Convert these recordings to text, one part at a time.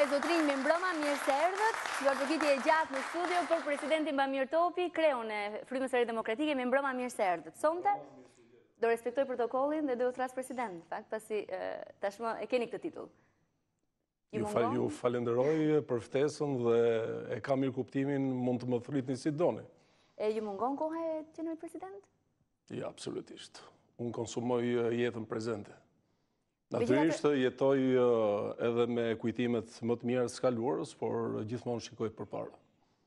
e zotrinë me mbroma, mirë se erdhët, duar përkiti e gjatë në studio për presidentin Bamir Topi, kreun e frymësërë demokratike, me mbroma, mirë se erdhët. Sonte, do respektoj protokollin dhe do të rrasë president, fakt pasi tashmë e keni këtë titull. Ju falenderoj për ftesën dhe e kam mirë kuptimin mund të më thrit një si doni. E ju mungon kohë e qenëri president? Ja, absolutisht. Unë konsumoj jetën prezente. Natyrisht jetoj eh, edhe me kujtimet më të mjerës kaluarës, por gjithmonë shikoj për parë.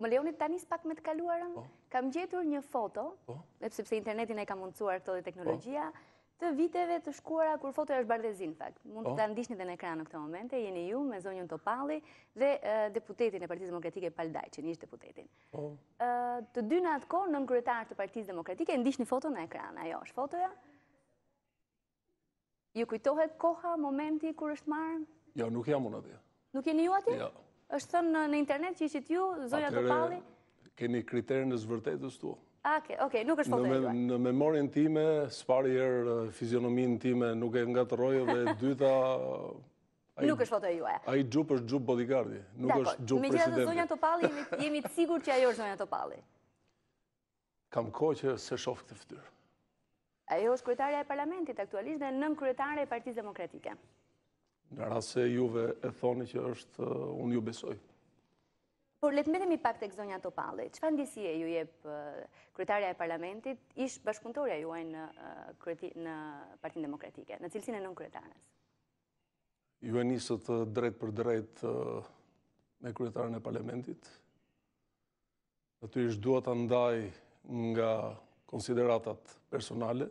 Më leonit tani së pak me të kaluarën, po. kam gjetur një foto, dhe po. internetin e kam mundësuar këto dhe teknologjia, po. të viteve të shkuara kur foto e është bardezin, fakt. Mund të të ndishtin dhe në ekranë në këto momente, jeni ju me zonjën Topali dhe eh, deputetin e Partisë Demokratike Paldaj, që njështë deputetin. Eh, të dy në atë konë, nën kërëtarë të Partisë Demokratike, ndishtin foto në ekranë, ajo është fotoja, Ju kujtohet koha, momenti, kur është marë? Ja, jo, nuk jam unë atje. Nuk jeni ju atje? Ja. Jo. është thënë në internet që ishit ju, Zoja Topalli? Keni kriterën në zvërtetës tu. Ake, oke, nuk është foto e juaj. Në memorin time, spari erë fizionomin time nuk e nga të rojë dhe dyta... Nuk është foto e juaj. A i gjupë është gjupë bodyguardi, nuk është gjupë presidente. Me gjithë Zonja Topalli, jemi të sigur që ajo është Zonja Topalli. Kam kohë që se shofë të fëtyrë. Ajo është kryetarja e parlamentit aktualisht dhe nëm kryetarja e partiz demokratike. Në rrasë se juve e thoni që është uh, unë ju besoj. Por letë me dhe mi pak të ekzonja të pale, që fa e ju je uh, kryetarja e parlamentit, ishë bashkëpuntorja juaj në uh, partiz demokratike, në cilësin e nëm Ju e njësët drejt për drejt me kryetarën e parlamentit. Aty është duat të ndaj nga konsideratat personale,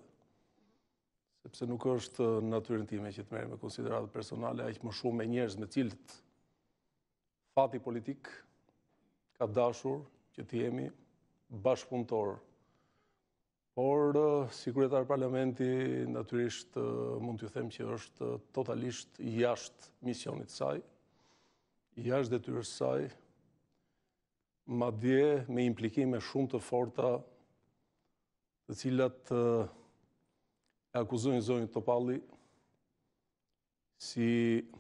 sepse nuk është natyrin time që të merë me konsideratat personale, a ikë më shumë e njerëz me cilët fati politik ka dashur që të jemi bashkëpuntorë. Por, si kretarë parlamenti, natyrisht mund të them që është totalisht jashtë misionit saj, jashtë dhe tyrës saj, ma dje me implikime shumë të forta të cilat e akuzojnë zonjë Topalli si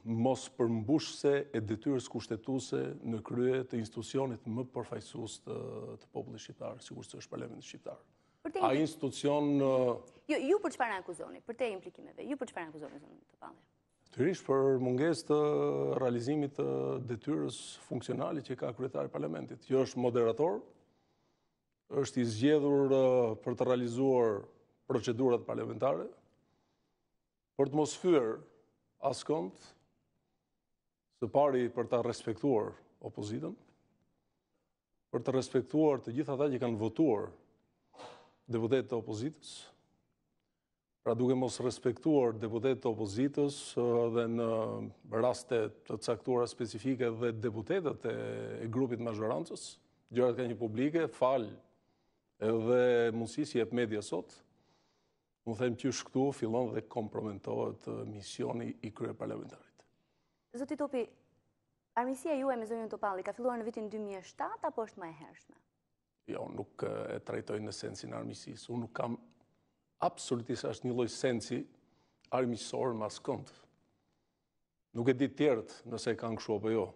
mos përmbushse e detyres kushtetuse në krye të institucionit më përfajsus të, popullit shqiptarë, si kurse është parlamentit shqiptarë. A institucion... Ju, jo, ju për qëfar në akuzoni, për te implikimeve, ju për qëfar në akuzoni zonjë Topalli? Tërish për munges të realizimit të detyres funksionali që ka kryetari parlamentit. Jo është moderator, është i zgjedhur uh, për të realizuar procedurat parlamentare, për të mos fyrë asë këndë, së pari për të respektuar opozitën, për të respektuar të gjitha ta që kanë votuar deputet të opozitës, pra duke mos respektuar deputet të opozitës uh, dhe në raste të caktuara specifike dhe deputetet e grupit mazhorancës, gjërat ka një publike, falë, Edhe mundësisi e për media sot, më them që shkëtu filon dhe komprometohet misioni i krye parlamentarit. Zotit Topi, armisia ju e me zonjën Topalli ka filluar në vitin 2007 apo është më e hershme? Jo, nuk e trajtoj në sensin armisis. Unë nuk kam absolutisht ashtë një loj sensi armisor mas këndë. Nuk e ditë tjertë nëse e kanë këshu apo jo.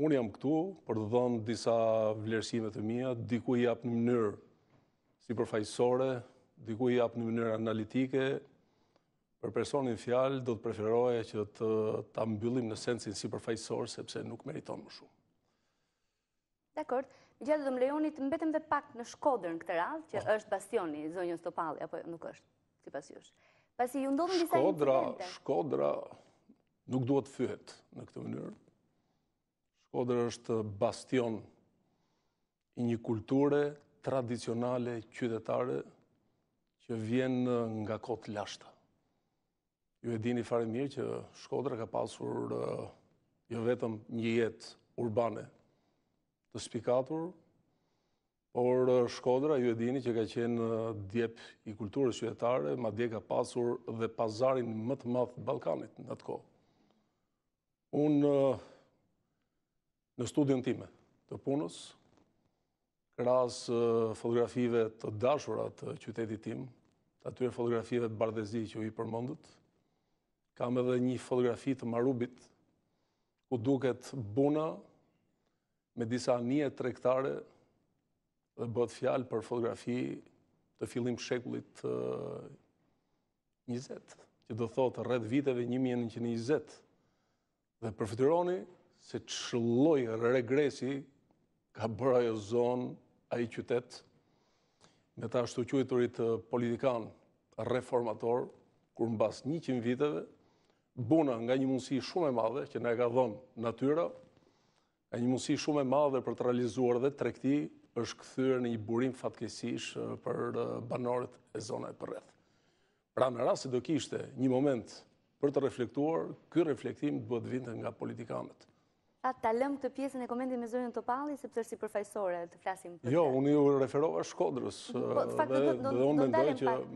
Unë jam këtu për të dhënë disa vlerësime të mija, diku i apë në mënyrë si përfajsore, diku i apë në mënyrë analitike, për personin fjalë do të preferoje që të të mbyllim në sensin si përfajsor, sepse nuk meriton më shumë. Dekord, gjatë gjithë dhe më lejonit, mbetim dhe pak në në këtë radhë, që oh. është bastioni, zonjën Stopalli, apo jo, nuk është, si pas jush. Pasi ju ndodhën disa incidente... shkodra nuk duhet fyhet në këtë mënyrë. Shkodër është bastion i një kulture tradicionale qytetare që vjen nga kotë lashta. Ju e dini fare mirë që Shkodra ka pasur eh, jo vetëm një jetë urbane të spikatur, por eh, Shkodra ju e dini që ka qenë eh, djep i kulturës qytetare, ma dje ka pasur dhe pazarin më të madhë Balkanit në të kohë. Unë në studion time të punës, ras fotografive të dashura të qytetit tim, të atyre fotografive të bardezi që u i përmëndët, kam edhe një fotografi të marubit, ku duket buna me disa një trektare dhe bët fjalë për fotografi të fillim shekullit njëzet, që do thotë rrët viteve 1920. Dhe përfëtironi, se që regresi ka bërë ajo zonë, i qytetë, me ta shtu qujturit politikanë reformatorë, kur në bas 100 viteve, buna nga një mundësi shumë e madhe, që ne ka dhënë natyra, e një mundësi shumë e madhe për të realizuar dhe trekti, është këthyre një burim fatkesish për banorët e zona e përreth. Pra në rrasë do kishte një moment për të reflektuar, kërë reflektim duhet vinte nga politikanët. Fatë të lëmë këtë pjesën e komendit me zërinë të pali, se përsi përfajsore të flasim për të... Jo, unë ju referova shkodrës. Po, dhe unë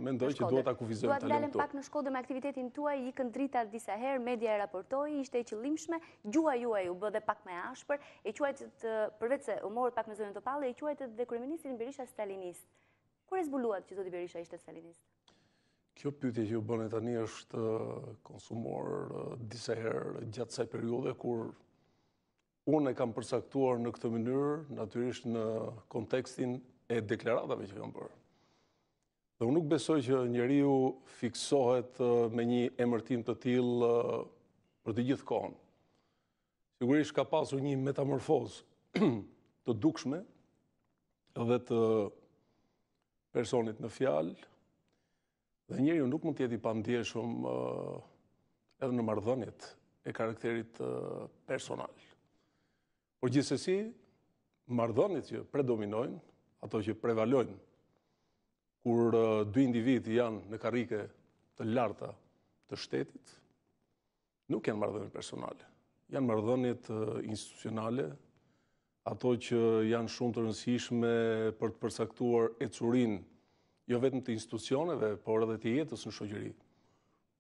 mendoj që duhet akufizohet të lëmë të... Duhet dalem pak në shkodrë me aktivitetin tuaj, i këndë drita disa herë, media e raportoj, i shte e që limshme, gjua juaj u bëdhe pak me ashpër, e quajtë të... se u morët pak me zërinë të pali, e quajtë dhe kërëministin Berisha Stalinist. Kur e zbuluat që Kjo pytje që ju bënë e tani është konsumor disa herë gjatë saj periode, kur unë e kam përsaktuar në këtë mënyrë, natyrisht në kontekstin e deklaratave që kam bërë. Dhe unë nuk besoj që njeriu fiksohet me një emërtim të tilë për të gjithë kohën. Sigurisht ka pasur një metamorfoz të dukshme dhe të personit në fjalë, dhe njeri nuk mund tjeti pa ndjeshëm edhe në mardhënit e karakterit personalë. Por gjithsesi, mardhonit që predominojnë, ato që prevalojnë, kur dy individi janë në karike të larta të shtetit, nuk janë mardhonit personale, janë mardhonit institucionale, ato që janë shumë të rënsishme për të përsaktuar e curin, jo vetëm të institucioneve, por edhe të jetës në shogjërit.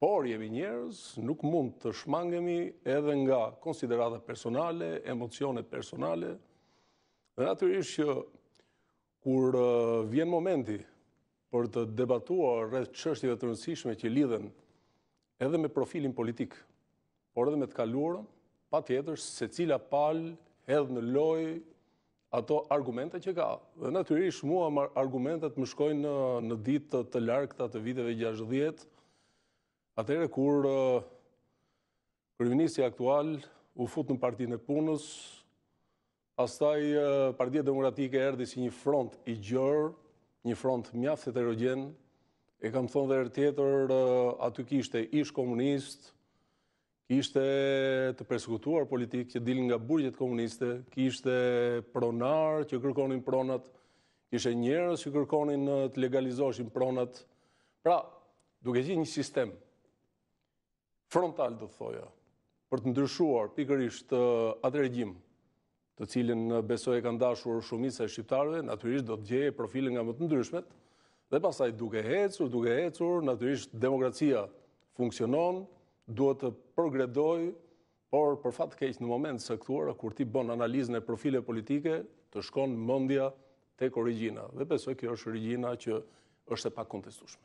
Por jemi njerëz, nuk mund të shmangemi edhe nga konsiderata personale, emocionet personale. Dhe natyrisht që kur vjen momenti për të debatuar rreth çështjeve të rëndësishme që lidhen edhe me profilin politik, por edhe me të kaluarën, patjetër secila pal hedh në loj ato argumente që ka. Dhe natyrisht mua argumentet më shkojnë në ditë të largëta të viteve 60 Atëherë kur Provincisi uh, aktual u fut në Partinë e Punës, pastaj uh, Partia Demokratike erdhi si një front i gjerë, një front mjaft heterogen. E kam thonë edhe ritetor uh, aty kishte ish komunist, kishte të persekutuar politikë që dilin nga burgjet komuniste, kishte pronar që kërkonin pronat, kishte njerëz që kërkonin të legalizoshin pronat. Pra, duke qenë një sistem frontal, do të thoja, për të ndryshuar pikërisht atë regjim, të cilin besoj e kanë dashur shumisa e shqiptarve, naturisht do të gjeje profilin nga më të ndryshmet, dhe pasaj duke hecur, duke hecur, naturisht demokracia funksionon, duhet të përgredoj, por për fatë keq në moment së këtuar, kur ti bon analizën e profile politike, të shkon mëndja tek origina. Dhe besoj kjo është origina që është e pak kontestushme.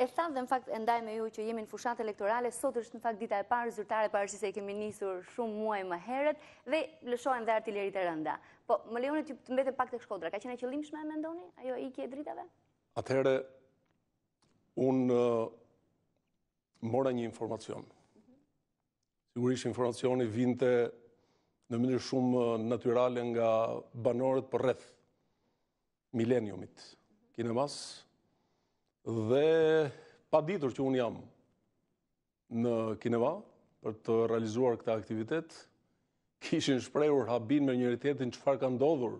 E thamë dhe në fakt e ndaj me ju që jemi në fushat e elektorale, sot është në fakt dita e parë, zyrtare parë që se kemi njësur shumë muaj më heret, dhe lëshojmë dhe artilerit e rënda. Po, më leone që të mbetën pak të shkodra, ka qene qëllim shme e me ndoni? Ajo, i kje dritave? Atëhere, unë uh, mora një informacion. Sigurisht informacioni vinte në mëndër shumë uh, naturalen nga banorët për rreth, mileniumit. Kine masë, dhe pa ditur që unë jam në Kineva për të realizuar këta aktivitet, kishin shprejur habin me njëritetin që farë ka ndodhur,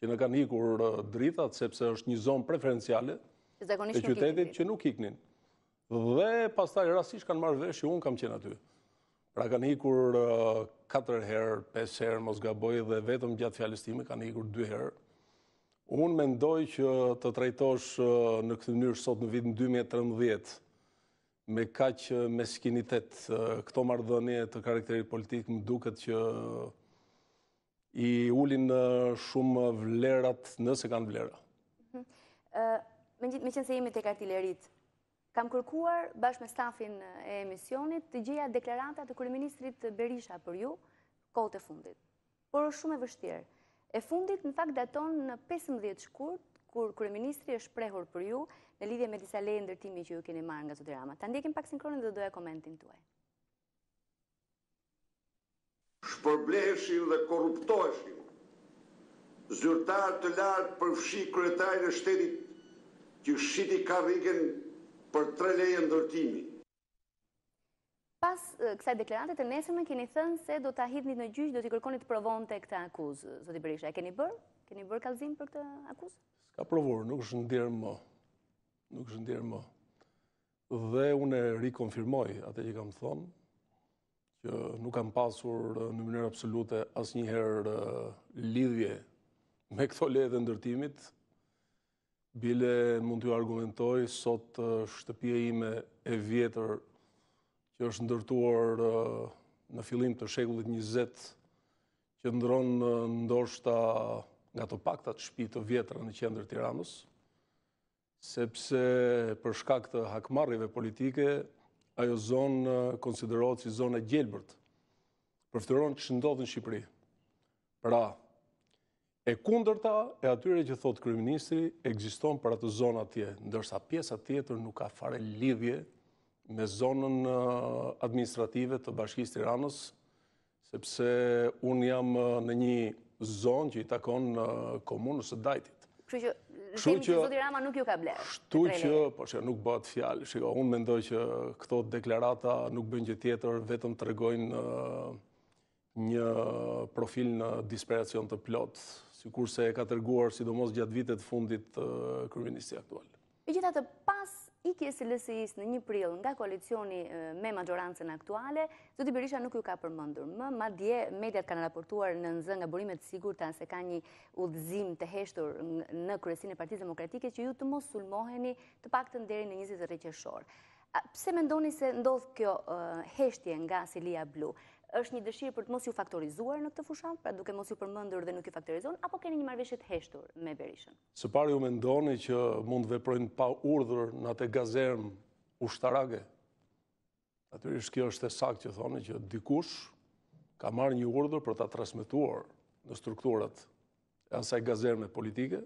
që në kanë hikur dritat, sepse është një zonë preferenciale e qytetit që nuk hiknin. Dhe pas taj rasish kanë marrë vesh që unë kam qenë aty. Pra kanë hikur 4 herë, 5 herë, mos gaboj, dhe vetëm gjatë fjallistimi kanë hikur 2 herë, Unë mendoj që të trajtosh në këtë njërë sot në vitën 2013 me kaqë meskinitet këto mardhënje të karakterit politikë më duket që i ulin shumë vlerat nëse kanë vlera. Mhm. Me qënë se jemi të kartilerit, kam kërkuar bashkë me stafin e emisionit të gjeja deklarantat të kërëministrit Berisha për ju, kote fundit. Por është shumë e vështirë. E fundit në fakt daton në 15 shkurt, kur Kryeministri është prehur për ju në lidhje me disa leje ndërtimi që ju keni marrë nga Zotirama. Ta ndjekim pak sinkronin dhe doja komentin tuaj. Shpërbleshin dhe korruptoheshin zyrtar të lartë përfshi kryetarin e shtetit që shiti karriken për tre leje ndërtimi pas kësaj deklarate të nesërme, keni thënë se do të një në gjyqë, do t'i kërkoni të provon të këta akuzë, zoti Berisha. Keni bërë? Keni bërë kalzim për këta akuzë? Ska provor, nuk është ndirë më. Nuk është ndirë më. Dhe unë e rikonfirmoj atë që kam thonë, që nuk kam pasur në mënyrë absolute as njëherë lidhje me këto le dhe ndërtimit, Bile mund t'ju argumentoj, sot shtëpje ime e vjetër që është ndërtuar në filim të shekullit 20, që ndronë ndoshta nga të paktat shpi të vjetra në qendrë tiranës, sepse për shkak të hakmarrive politike, ajo zonë konsiderohet si zonë e gjelbërt, përfëtëron që shëndodhë në Shqipëri. Pra, e kunder ta e atyre që thotë kërëministri, egziston për atë zonë atje, ndërsa pjesa tjetër nuk ka fare lidhje me zonën administrative të bashkisë Tiranës, sepse unë jam në një zonë që i takon në komunës e dajtit. Kështu që, që Zotë Rama nuk ju ka blerë. Kështu që, po që nuk bëhet fjalë. Shiko, unë mendoj që këto deklarata nuk bëjnë gjë tjetër, vetëm të regojnë një profil në disperacion të plotë, si kurse e ka të reguar, sidomos gjatë vitet fundit kërëministi aktual. E gjithatë pas i kjesi lësis në një pril nga koalicioni me majorancën aktuale, Zoti Berisha nuk ju ka përmëndur. Më ma dje, mediat kanë raportuar në nëzë nga burimet sigur ta se ka një udhëzim të heshtur në kërësin e partiz demokratike që ju të mos sulmoheni të pak të nderi në njëzit rrëqeshor. Pse me ndoni se ndodhë kjo heshtje nga Silia Blu? është një dëshirë për të mos ju faktorizuar në këtë fushan, pra duke mos ju përmëndur dhe nuk ju faktorizuar, apo keni një marveshjet heshtur me Berishën? Së pari ju me ndoni që mund veprojnë pa urdhër në atë gazem ushtarage. Atërish kjo është e sakë që thoni që dikush ka marrë një urdhër për ta transmituar në strukturat e asaj e politike,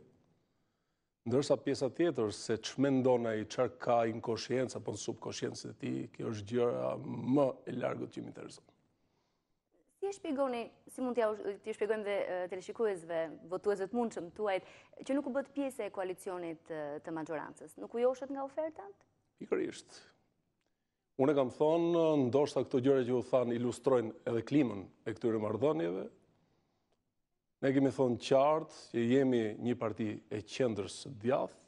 ndërsa pjesa tjetër se që me ndona i ka inkoshjenca apo në subkoshjenca të ti, kjo është gjëra më e largët që më t'i shpjegoni, si mund t'i shpjegojmë dhe të votuesve të mundë që më tuajt, që nuk u bët pjese e koalicionit të majorancës. Nuk u joshët nga ofertat? Pikërisht. Unë e kam thonë, ndoshta këto gjëre që u thanë ilustrojnë edhe klimën e këtyre mardhonjeve. Ne kemi thonë qartë që jemi një parti e qendrës djath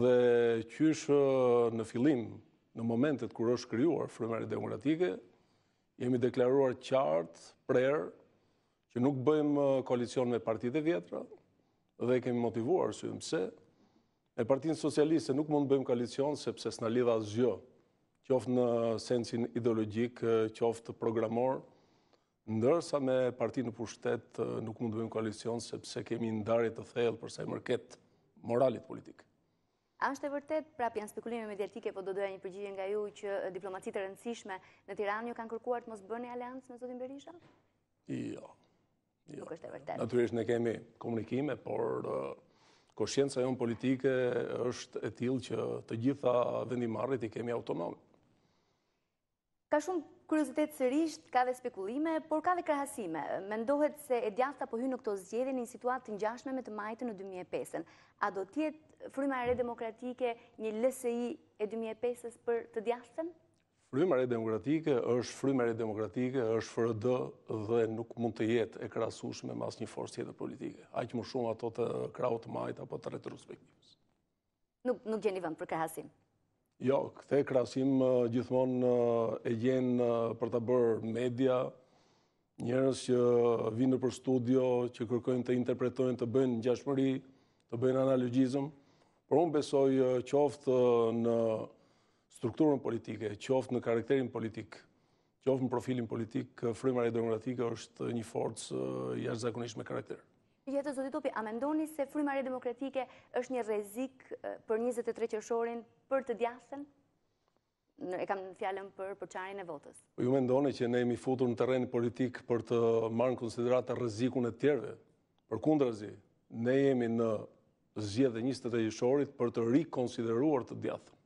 dhe qyshë në fillim, në momentet kur është kryuar frumarit demokratike, jemi deklaruar qartë prerë që nuk bëjmë uh, koalicion me e vjetra dhe kemi motivuar së jëmë se e partinë socialiste nuk mund bëjmë koalicion sepse s'na lidha zjo qoftë në uh, sensin ideologjik, uh, qoftë programor, ndërsa me parti në pushtet nuk mund të bëjmë koalicion sepse kemi ndarit të thellë përsa e mërket moralit politikë. A është e vërtet prap janë spekulime mediatike, po do doja një përgjigjën nga ju që diplomacitë rëndësishme në Tiranë ju kanë kërkuar të mos bërë një aliancë me Zotin Berisha? Jo. jo. Nuk është e vërtet. Naturisht në kemi komunikime, por koshjenca jonë politike është e tilë që të gjitha vendimarrit i kemi autonomi. Ka shumë Kuriositet sërisht ka dhe spekulime, por ka dhe krahasime. Mendohet se e djasta po hy në këto zgjede një situatë të njashme me të majtën në 2005-ën. A do tjetë fryma re demokratike një LSI e 2005-ës për të djastën? Fryma re demokratike është fryma re demokratike, është FRD dhe nuk mund të jetë e krasush me mas një forës tjetë politike. që më shumë ato të të majtë apo të retrospektivës. Nuk gjeni vënd për krahasim? Jo, këthe krasim gjithmonë e gjenë për të bërë media, njërës që vinë për studio, që kërkojnë të interpretojnë, të bëjnë gjashmëri, të bëjnë analogizm. Por unë besoj qoftë në strukturën politike, qoftë në karakterin politik, qoftë në profilin politik, frimare demokratike është një forcë jashtë zakonisht me karakter. Si jetës, zotitopi, amendoni se frimare demokratike është një rezik për 23 qëshorin për të djathën? e kam në fjallën për përqajnë e votës. Po ju me ndone që ne jemi futur në terenit politik për të marrë në konsideratë të rëzikun e tjerve. Për kundra zi, ne jemi në zje dhe njështet e jëshorit për të rikonsideruar të djathën.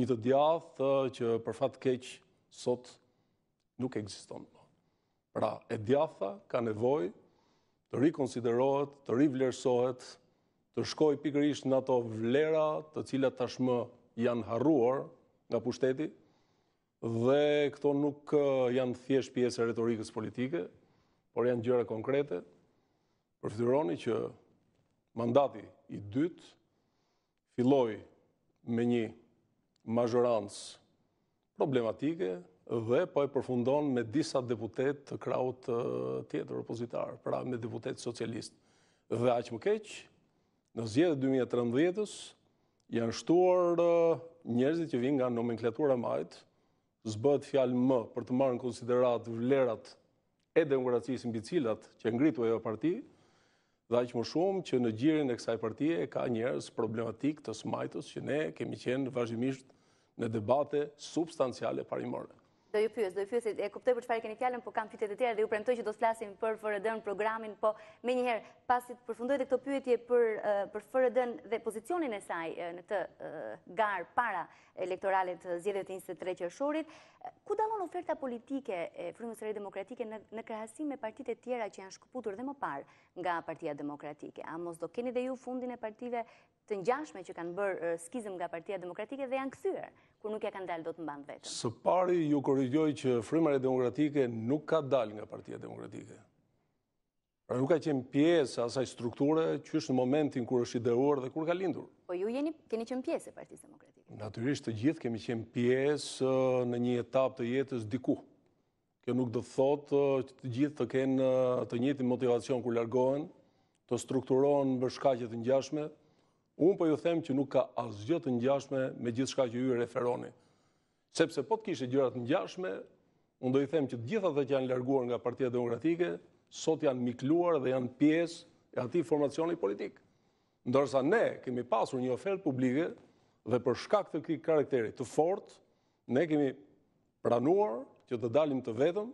Një të djathë uh, që për fatë keqë sot nuk e Pra, e djatha ka nevoj të rikonsiderohet, të rivlerësohet, të shkoj pikërish në ato vlera të cilat tashmë janë harruar nga pushteti dhe këto nuk janë thjesht pjesë e retorikës politike, por janë gjëra konkrete, përfyturoni që mandati i dytë filloj me një mazhorancë problematike dhe po e përfundon me disa deputet të kraut tjetër opozitarë, pra me deputet socialistë. Dhe aqë më keqë, në zjedhe 2013-ës, janë shtuar njerëzit që vinë nga nomenklatura majtë, zbët fjalë më për të marrë në konsiderat vlerat e demokracisë mbi cilat që ngritu e jo parti, dhe aqë më shumë që në gjirin e kësaj partije ka njerëz problematik të smajtës që ne kemi qenë vazhjimisht në debate substanciale parimore. Do ju pyës, do ju pyës, e kuptoj për që keni fjallën, po kam pytet e të tjera dhe ju premtoj që do së për FRD-në programin, po me njëherë, pasit përfundoj dhe këto pyët për FRD-në dhe pozicionin e saj në të garë para elektoralit të zjedhjet e të tre qërëshorit, ku dalon oferta politike e frumës rejë demokratike në krahasim me partit e tjera që janë shkuputur dhe më parë nga partia demokratike? A mos do keni dhe ju fundin e partive të njashme që kanë bërë skizëm nga partia demokratike dhe janë këthyër kur nuk e kanë dalë do të mbanë vetëm? Së pari ju korrigjoj që frimare demokratike nuk ka dalë nga partia demokratike. Pra nuk ka qenë pjesë asaj strukture që është në momentin kur është ideuar dhe kur ka lindur. Po ju jeni, keni qenë pjesë e partisë demokratike? Naturisht të gjithë kemi qenë pjesë uh, në një etap të jetës diku. Kjo nuk do thotë uh, që të gjithë të kenë uh, të njëti motivacion kur largohen, të strukturohen bërshkaqet të gjashmet, Unë po ju them që nuk ka asgjë të ngjashme me gjithë shka që ju referoni. Sepse po të kishe gjërat ngjashme, unë do i them që gjitha dhe që janë lërguar nga partia demokratike, sot janë mikluar dhe janë pies e ati formacioni politik. Ndërsa ne kemi pasur një ofertë publike dhe për shkak të këti karakterit të fort, ne kemi pranuar që të dalim të vetëm,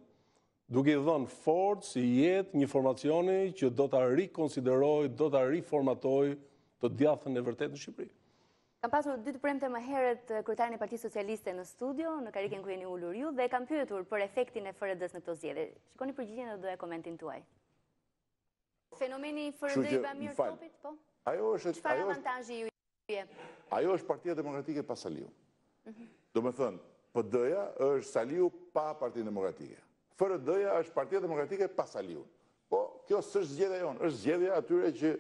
duke i dhënë fort si jetë një formacioni që do të rikonsiderojë, do të riformatoj, të djathën e vërtet në Shqipëri. Kam pasur dy të premte më heret eh, kryetarin e Partisë Socialiste në studio, në karikën ku jeni ulur ju dhe kam pyetur për efektin e FRD-s në këto zgjedhje. Shikoni përgjigjen dhe doja komentin tuaj. Fenomeni FRD i mirë Topit, po? Ajo është ajo avantazhi ju Ajo është Partia Demokratike pa Saliu. Mhm. Do me thënë, PD-ja është Saliu pa Parti Demokratike. FRD-ja është Partia Demokratike pa Saliu. Po, kjo s'është zgjedhja jon, është zgjedhja atyre që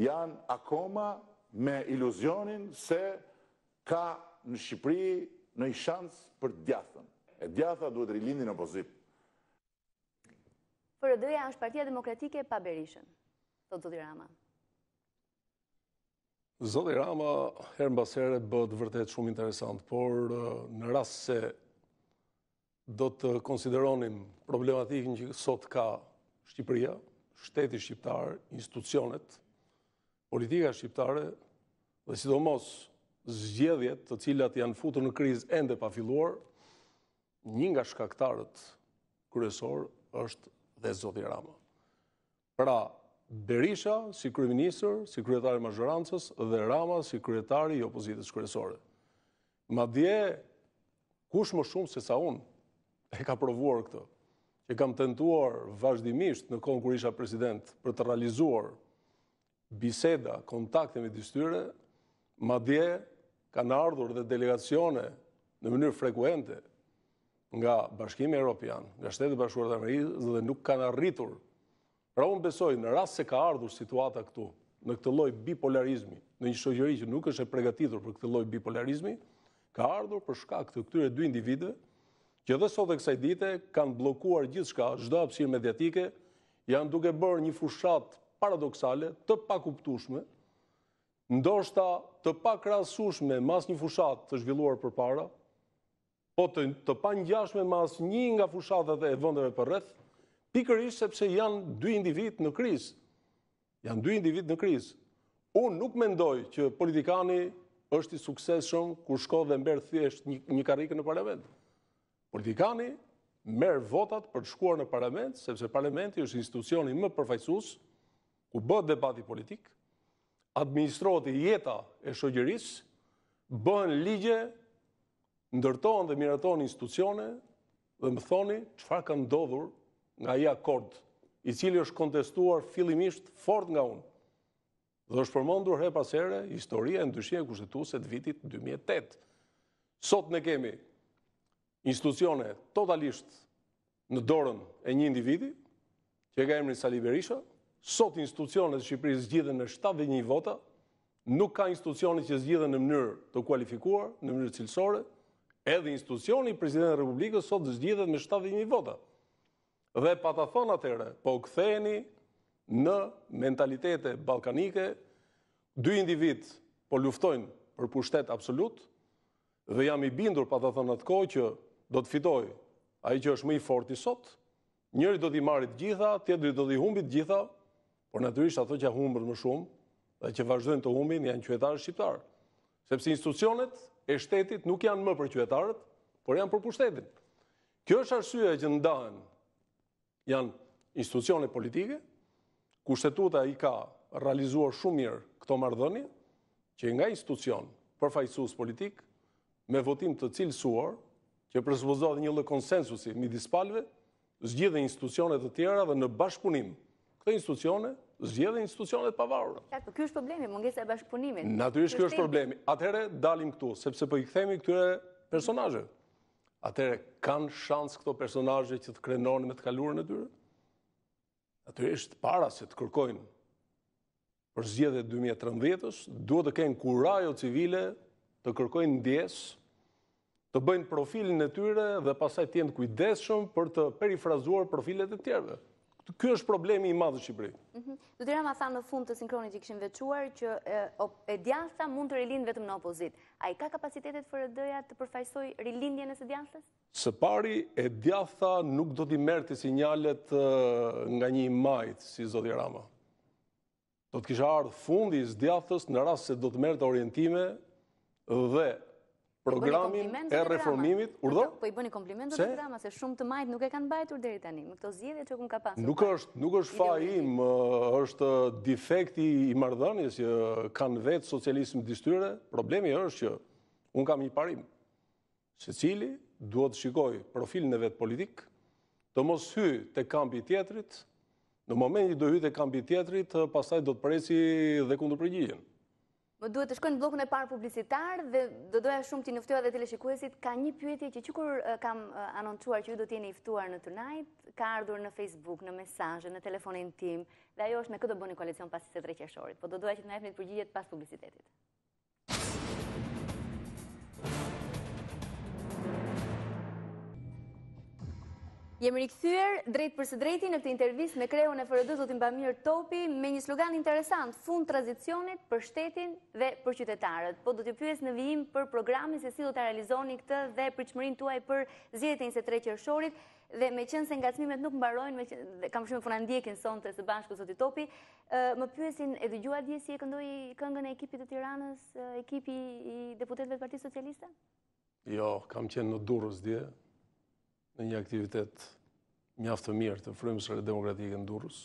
janë akoma me iluzionin se ka në Shqipëri në i shansë për djathën. E djatha duhet rilindin pozit. Për edhe janë është partia demokratike pa berishën, sot të Rama. Zoti Rama, herën basere, bët vërtet shumë interesant, por në rrasë se do të konsideronim problematikën që sot ka Shqipëria, shteti shqiptar, institucionet, politika shqiptare dhe sidomos zgjedhjet të cilat janë futur në kriz ende pa filluar, një nga shkaktarët kryesor është dhe Zoti Rama. Pra, Berisha si kryeministër, si kryetari i mazhorancës dhe Rama si kryetari i opozitës kryesore. Madje kush më shumë se sa unë e ka provuar këtë, që kam tentuar vazhdimisht në konë kur isha president për të realizuar biseda, kontakte me dystyre, ma dje kanë ardhur dhe delegacione në mënyrë frekuente nga bashkimi Europian, nga shtetë bashkuar dhe Amerikës dhe nuk kanë arritur. Pra unë besoj, në rrasë se ka ardhur situata këtu, në këtë loj bipolarizmi, në një shëgjëri që nuk është e pregatitur për këtë loj bipolarizmi, ka ardhur për shka këtë këtyre dy individve që dhe sot e kësaj dite kanë blokuar gjithë shka, zdo apsirë mediatike, janë duke bërë një fushat paradoksale, të pakuptushme, ndoshta të pakrasushme mas një fushat të zhvilluar për para, po të, të pangjashme mas një nga fushatet e vëndeve për rreth, pikërish sepse janë dy individ në kriz. Janë dy individ në kriz. Unë nuk mendoj që politikani është i shumë kur shko dhe mberë thjesht një, një karikë në parlament. Politikani merë votat për të shkuar në parlament, sepse parlamenti është institucioni më përfajsusë, ku bë debati politik, administrohet jeta e shoqërisë, bëhen ligje, ndërtohen dhe mirëtohen institucione, dhe më thoni çfarë ka ndodhur nga ai akord i cili është kontestuar fillimisht fort nga unë. Dhe është formuar epasere historia e ndyshjes kushtuese të vitit 2008. Sot ne kemi institucione totalisht në dorën e një individi, që e ka emrin Sali Berisha sot institucionet Shqipërisë zgjidhen në 71 vota, nuk ka institucionet që zgjidhen në mënyrë të kualifikuar, në mënyrë cilësore, edhe institucionet Presidentet Republikës sot zgjidhen me 71 vota. Dhe pa të thonë atërë, po këtheni në mentalitete balkanike, dy individ po luftojnë për pushtet absolut, dhe jam i bindur pa të thonë atë kohë që do të fitoj i që është më i fort i sot, njëri do t'i marit gjitha, tjetëri do t'i humbit gjitha, Por natyrisht ato që humbën më shumë dhe që vazhdojnë të humbin janë qytetarët shqiptar. Sepse institucionet e shtetit nuk janë më për qytetarët, por janë për pushtetin. Kjo është arsyeja që ndahen janë institucione politike, kushtetuta i ka realizuar shumë mirë këto marrëdhënie që nga institucion përfaqësues politik me votim të cilësuar që presupozohet një lloj konsensusi midis palëve, zgjidhen institucionet të tjera dhe në bashkëpunim këtë institucione, zgjedhë institucione të pavarurë. Po kjo është problemi, mungese e bashkëpunimin. Natyrisht kjo është problemi. Atëhere dalim këtu, sepse për po i këthemi këtyre personaje. Atëhere kanë shansë këto personaje që të krenonë me të kalurën e tyre? Natyrisht para se të kërkojnë për zgjedhë 2013-ës, duhet të kenë kurajo civile të kërkojnë ndjesë të bëjnë profilin e tyre dhe pasaj tjenë kujdeshëm për të perifrazuar profilet e tjerëve. Kjo është problemi i madhë Shqipëri. Mhm. Të dira tha në fund të sinkroni që këshim vequar, që e djanshta mund të rilindë vetëm në opozit. A i ka kapacitetet për e dëja të përfajsoj rilindje në së djanshtës? Së pari, e djanshta nuk do t'i mërë të sinjalet nga një majtë, si zodi Rama. Do t'kisha ardhë fundi së djanshtës në rrasë se do t'i mërë të orientime dhe programin e reformimit. Urdo? Po i bëni kompliment të po po, po drama, se shumë të majtë nuk e kanë bajtur dhe i tani, më këto zjedhe që këmë ka pasur. Nuk pra, është, nuk është fa im, është defekti i mardhënjës që kanë vetë socializm distyre, problemi është që unë kam një parim, se cili duhet të shikoj profil në vetë politik, të mos hy të kampi tjetrit, në moment do hy të kampi tjetrit, pasaj do të preci dhe kundur përgjigjen. Më duhet të shkojnë blokën e parë publicitar dhe do doja shumë të njëftuar dhe teleshikuesit. Ka një pyetje që që kur kam anonquar që ju do t'jeni iftuar në tonight, ka ardhur në Facebook, në mesajë, në telefonin tim, dhe ajo është me këtë bëni koalicion pas se tre qeshorit, po do doja që të nëjfnit përgjigjet pas publicitetit. Jemi rikëthyër, drejtë përse drejti në këtë intervjist me kreun e FRD zotin Bamir Topi me një slogan interesant, fund tranzicionit për shtetin dhe për qytetarët. Po do të pyes në vijim për programin se si do t'a realizoni këtë dhe për qëmërin tuaj për zjetin se tre qërëshorit dhe me qënë se nga cmimet nuk mbarojnë, kam shumë funa ndjekin sonë së bashku zotin Topi, më pyesin e dëgjua dje si e këndoj këngën e ekipit të tiranës, ekipi i deputetve partijës socialiste? Jo, kam qenë në durës dje, në një aktivitet një aftë të mirë të frymës demokratike demokratikë në Durus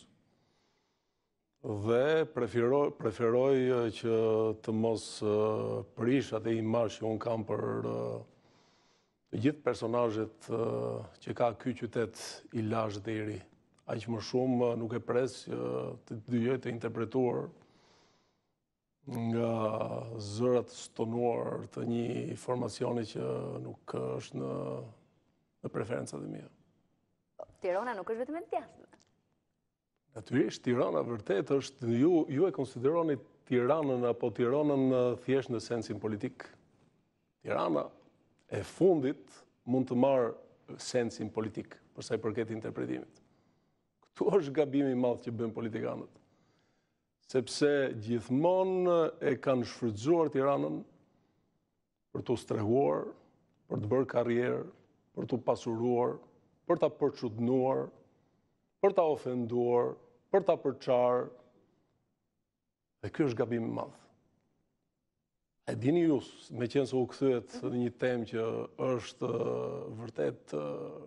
dhe preferoj që të mos përish atë i marë që unë kam për gjithë personajet që ka këj qytet i lashë dhe i ri. A që më shumë nuk e presë që të dyjoj të interpretuar nga zërat stonuar të një formacioni që nuk është në Në preferenca dhe mija. Tirana nuk është vetëm e të Natyrisht, tirana vërtet është, ju e konsideroni tiranën apo tiranën në thjesht në sensin politik. Tirana e fundit mund të marë sensin politik, përsa i përket interpretimit. Këtu është gabimi madhë që bënë politikanët. Sepse gjithmonë e kanë shfrydzuar tiranën për të strehuar, për të bërë karrierë, për të pasuruar, për të përqudnuar, për të ofenduar, për të përqarë, dhe kjo është gabim madhë. E dini ju, me qenë se u këthyet një tem që është uh, vërtet uh,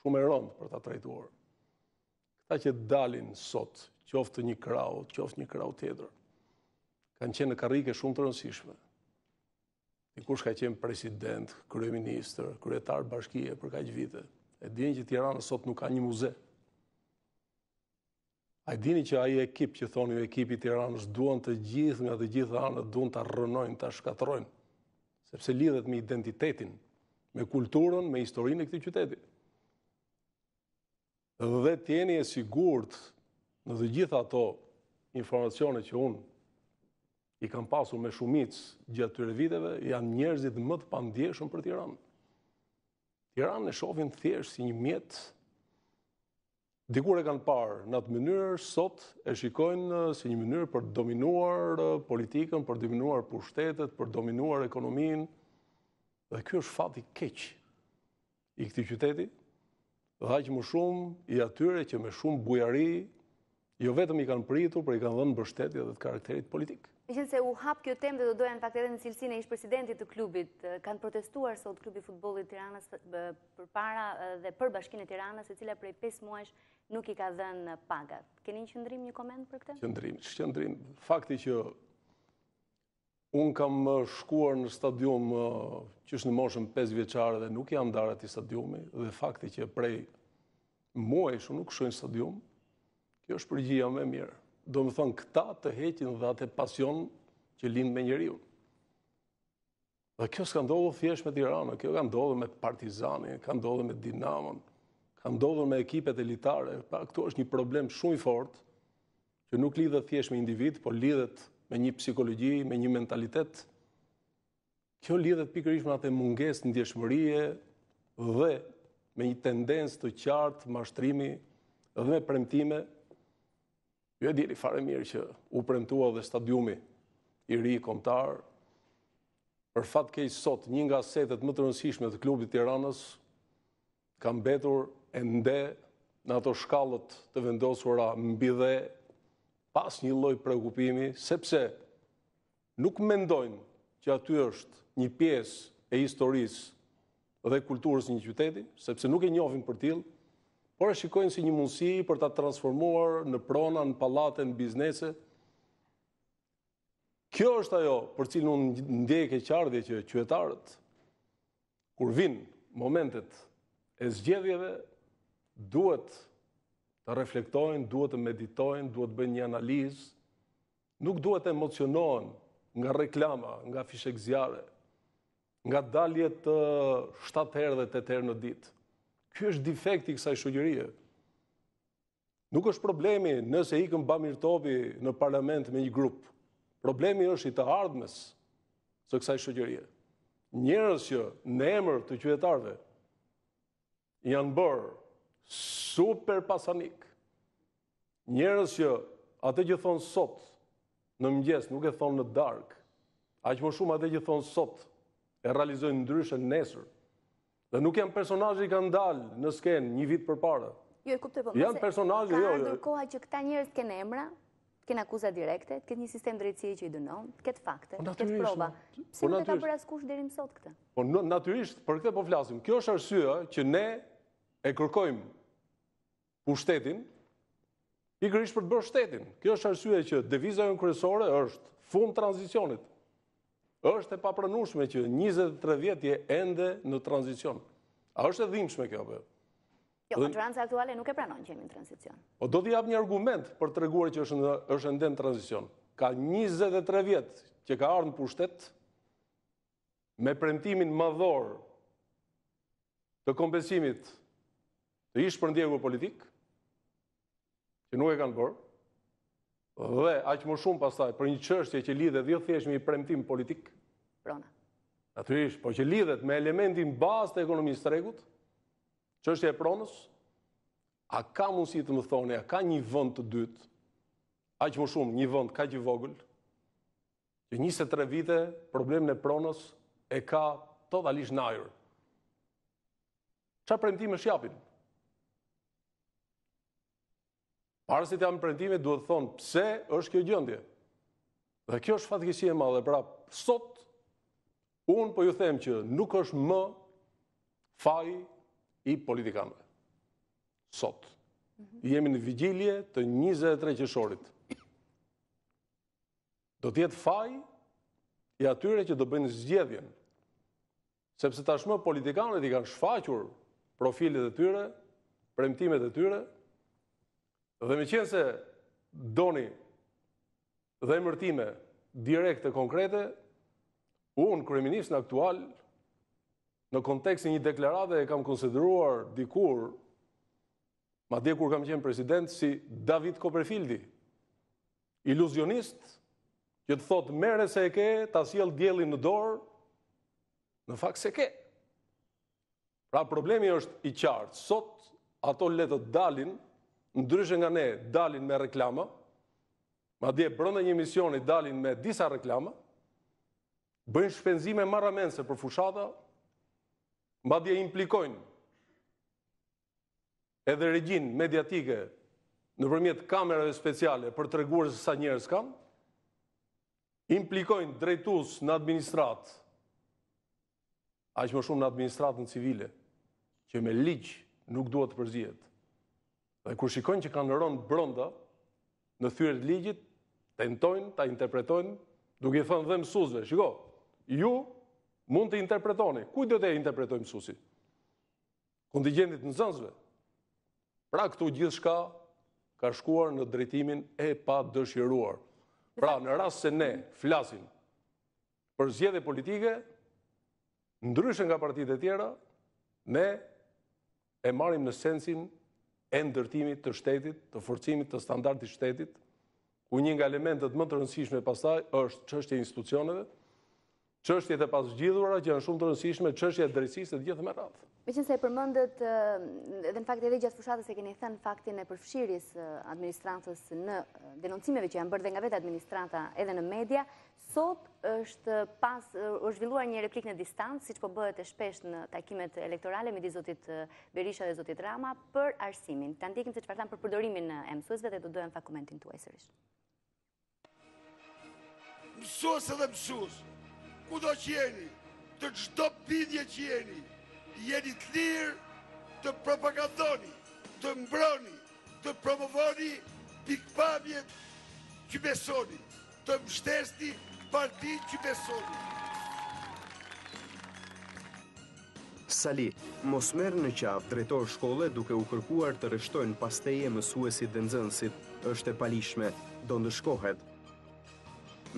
shumë e rëndë për të trajtuar. Këta që dalin sot, qoftë një kraut, qoftë një kraut tjetër, kanë qenë në karike shumë të rëndësishme i kush ka qenë president, kryeministër, kryetar bashkije për kaq vite. E dini që Tirana sot nuk ka një muze. A i dini që aji ekip që thoni ju ekipi Tiranës duan të gjithë nga të gjithë anët duan të rënojnë, të shkatrojnë, sepse lidhet me identitetin, me kulturën, me historinë e këti qytetit. Dhe tjeni e sigurt në të gjithë ato informacione që unë i kam pasur me shumic gjatë tyre viteve, janë njerëzit më të pandjeshëm për Tiran. Tiran e shofin thjesht si një mjetë, Dikur e kanë parë në atë mënyrë, sot e shikojnë uh, si një mënyrë për dominuar uh, politikën, për dominuar pushtetet, për dominuar ekonominë. Dhe kjo është fati keq i këti qyteti, dhe haqë më shumë i atyre që me shumë bujari, jo vetëm i kanë pritur, për i kanë dhënë bështetje dhe të karakterit politikë. Në qënë se u hapë kjo temë dhe do dojanë fakt edhe në cilësine ishë presidentit të klubit, kanë protestuar sot klubi futbolit Tiranës për para dhe për bashkinë Tiranës, e cila prej 5 muajsh nuk i ka dhenë pagat. Keni një qëndrim një komend për këtë? Qëndrim, qëndrim. Fakti që unë kam shkuar në stadium që është në moshën 5 vjeqare dhe nuk janë darat i stadiumi, dhe fakti që prej muajsh unë nuk shënë stadium, kjo është përgjia me mirë do më thonë këta të heqin dhe atë pasion që lindë me njëriu. Dhe kjo s'ka ndodhë thjesht me Tirana, kjo ka ndodhë me Partizani, ka ndodhë me Dinamon, ka ndodhë me ekipet elitare. Pa, këtu është një problem shumë i fort, që nuk lidhët thjesht me individ, por lidhët me një psikologi, me një mentalitet. Kjo lidhët pikërish me atë munges në djeshmërie dhe me një tendens të qartë, mashtrimi dhe me premtime, ju e diri fare mirë që u premtua dhe stadiumi i ri i komtar, për fatë kej sot një nga setet më të rënsishme të klubit të Iranës, kam betur e nde në ato shkallët të vendosura mbi dhe pas një loj prekupimi, sepse nuk mendojnë që aty është një piesë e historisë dhe kulturës një qyteti, sepse nuk e njofin për tilë, por e shikojnë si një mundësi për të transformuar në prona, në palate, në biznese. Kjo është ajo për cilë në ndjek e qardje që qëtarët, kur vinë momentet e zgjedhjeve, duhet të reflektojnë, duhet të meditojnë, duhet të bëjnë një analizë, nuk duhet të emocionohen nga reklama, nga fishek zjare, nga daljet 7 herë dhe 8 herë në ditë. Ky është defekti kësaj shoqërie. Nuk është problemi nëse ikën Bamir Topi në parlament me një grup. Problemi është i të ardhmes së kësaj shoqërie. Njerëz që në emër të qytetarëve janë bërë super pasanik. Njerëz që atë që thon sot në mëngjes nuk e thon në darkë. Aq më shumë atë që thon sot e realizojnë ndryshe nesër. Dhe nuk janë personajë i kanë dalë në skenë një vitë për para. Jo, e kupte përmëse. Po, janë personajë, jo. Ka jo. koha që këta njërës t'kenë emra, t'kenë akuzat direkte, t'ketë një sistem drejtësie që i dënon, t'ketë fakte, t'ketë po, prova. Po, pse më të ka për askush dherim sot këta? Po, naturisht, për këte po flasim. Kjo është arsua që ne e kërkojmë u shtetin, i kërish për të bërë shtetin. Kjo është arsua që devizajon kërësore është fund transicionit është e papranushme që 23 vjetje ende në tranzicion. A është e dhimshme kjo për? Jo, kontranca jo, aktuale nuk e pranon që jemi në tranzicion. O po, do t'i apë një argument për të reguar që është ende në tranzicion. Ka 23 vjetë që ka ardhë në pushtet me premtimin madhor të kompensimit të ishë për ndjegu politikë, që nuk e kanë bërë, dhe aqë më shumë pasaj për një qështje që lidhet dhjo thjesht me i premtim politik. Prona. Atërish, po që lidhet me elementin bazë të ekonomisë të regut, qështje e pronës, a ka mundësi të më thoni, a ka një vënd të dytë, aqë më shumë një vënd, ka që vogël, që një se tre vite problem në pronës e ka të dhalish në ajërë. Qa premtim e shjapinë? Parë se të jam përëndime duhet thonë pse është kjo gjëndje. Dhe kjo është fatkesi e madhe. Pra, sot, unë po ju them që nuk është më faj i politikanëve. Sot. Mhm. Jemi në vigjilje të 23 qëshorit. Do tjetë faj i atyre që do bëjnë zgjedhjen. Sepse tashmë politikanët i kanë shfaqur profilit e tyre, premtimet e tyre, Dhe me qenë se doni dhe mërtime direkte konkrete, unë, kërëminisë në aktual, në kontekst një deklarate e kam konsideruar dikur, ma dhe kur kam qenë president, si David Koperfildi, iluzionist, që të thotë mere se e ke, ta si jelë djelin në dorë, në fakt se ke. Pra problemi është i qartë, sot ato letët dalin, ndryshë nga ne dalin me reklama, ma dje brëndë një misioni dalin me disa reklama, bëjnë shpenzime maramense për fushata, ma dje implikojnë edhe regjin mediatike në përmjet kamerave speciale për të regurës sa njërës kam, implikojnë drejtus në administrat, aqë më shumë në administratën civile, që me liqë nuk duhet të përzijet. Dhe kur shikojnë që kanë rënë bronda në thyrët ligjit, tentojnë, ta interpretojnë, duke i thënë dhe mësuzve, shiko, ju mund të interpretoni, Kuj do të e interpretojnë mësuzi? gjendit në zënzve. Pra këtu gjithë shka ka shkuar në drejtimin e pa dëshjeruar. Pra në rrasë se ne flasin për zjedhe politike, ndryshën nga partit e tjera, ne e marim në sensin e ndërtimit të shtetit, të forcimit të standartit shtetit, ku një nga elementet më të rëndësishme pasaj është qështje institucioneve, qështje të pasë gjithura që janë shumë të rëndësishme, qështje e drejsisë të gjithë me radhë. Me qënëse e përmëndët, dhe në fakt edhe gjatë fushatës e keni thënë faktin e përfshiris administrantës në denoncimeve që janë bërë dhe nga vetë administranta edhe në media, sot është pas, është zhvilluar një replik në distancë, si që po bëhet e shpesht në takimet elektorale, midi Zotit Berisha dhe Zotit Rama, për arsimin. Të ndikim se që partam për përdorimin në emësuesve dhe do dojmë fa komentin të uajsërish. Mësuesë dhe mësuesë, ku do që jeni, të gjdo pidje që jeni, jeni të lirë të propagandoni, të mbroni, të promovoni pikpamjet që besoni, të mështesni parti që besoni. Sali, mos merë në qafë drejtor shkolle duke u kërkuar të rështojnë pasteje mësuesit dhe nëzënsit, është e palishme, do ndëshkohet.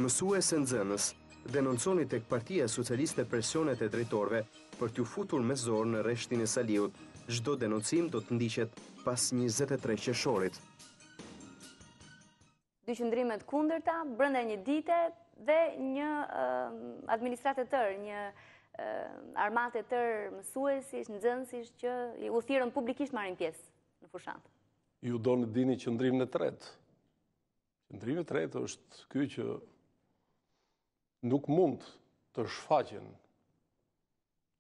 Mësues e nëzënës, denonconi e këpartia socialiste presionet e drejtorve për t'ju futur me zorë në reshtin e saliut. Zdo denocim do të ndiqet pas 23 qeshorit. Dy qëndrimet kundërta, brënda një dite dhe një ehm, administratet tërë, një ehm, armatet tërë mësuesisht, nëzënsisht, që u thirën publikisht marim pjesë në fushantë. Ju do në dini qëndrim në tretë. Qëndrim në tretë është kjo që nuk mund të shfaqen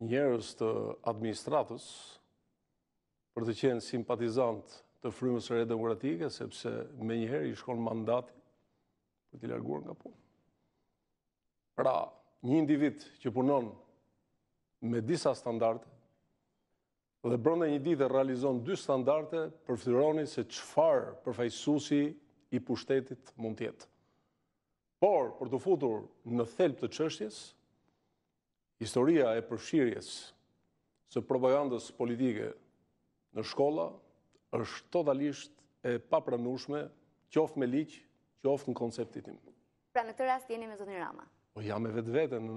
njërës të administratës për të qenë simpatizant të frymës rrë demokratike, sepse me njëherë i shkon mandati për t'i larguar nga punë. Pra, një individ që punon me disa standarte dhe brënda një ditë e realizon dy standarte përfëtironi se qëfar përfajsusi i pushtetit mund tjetë. Por, për të futur në thelp të qështjes, Historia e përshirjes së propagandës politike në shkolla është totalisht e papranushme që ofë me liqë, që ofë në konceptitim. Pra në të rast jeni me Zoni Rama? Po jam e vetë vetën,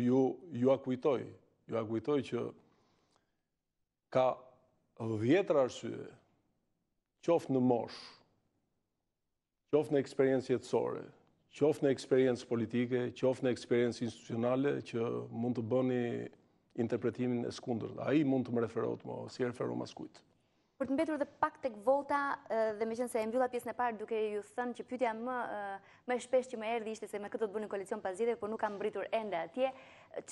jo, ju akujtoj, ju akujtoj që ka vjetër arsye që ofë në moshë, që ofë në jetësore, qofë në eksperiencë politike, qofë në eksperiencë institucionale, që mund të bëni interpretimin e skundër. A i mund të më referot, mo, si referu ma skujtë. Për të mbetur dhe pak të këvota, dhe me se e mbylla pjesën e parë, duke ju thënë që pytja më shpesh që më erdi ishte se me këtë do të bënë në koalicion pas gjithë, por nuk kam mbritur enda atje,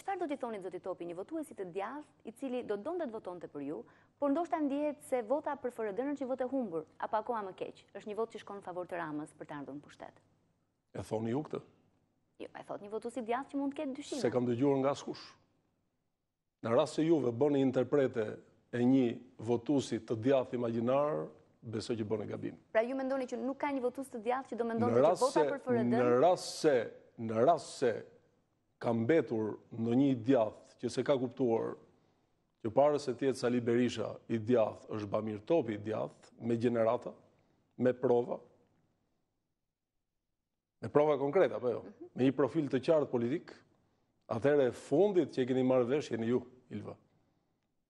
qëfar do t'i thoni do zotit topi një votu e si të djath, i cili do të donë dhe të voton të për ju, por ndoshta ndjehet se vota për fërëdërën që i vote humbur, apo akoa më keqë, është një vot që shkonë favor të ramës për të ardhën për E thoni ju këtë? Jo, e thot një votusi djast që mund të ketë dyshime. Se kam dëgjuar nga askush. Në rrasë se juve bëni interprete e një votusi të djath imaginarë, beso që bëni gabim. Pra ju mendoni që nuk ka një votus të djath që do mendoni që vota për FRD? Në rrasë se, në rrasë se kam betur në një djath që se ka kuptuar që pare se tjetë Sali Berisha i djath është Bamir Topi i djath me generata, me prova, Me prova konkreta, po jo. Mhm. Me një profil të qartë politik, atëherë fundit që e keni marrë vesh jeni ju, Ilva.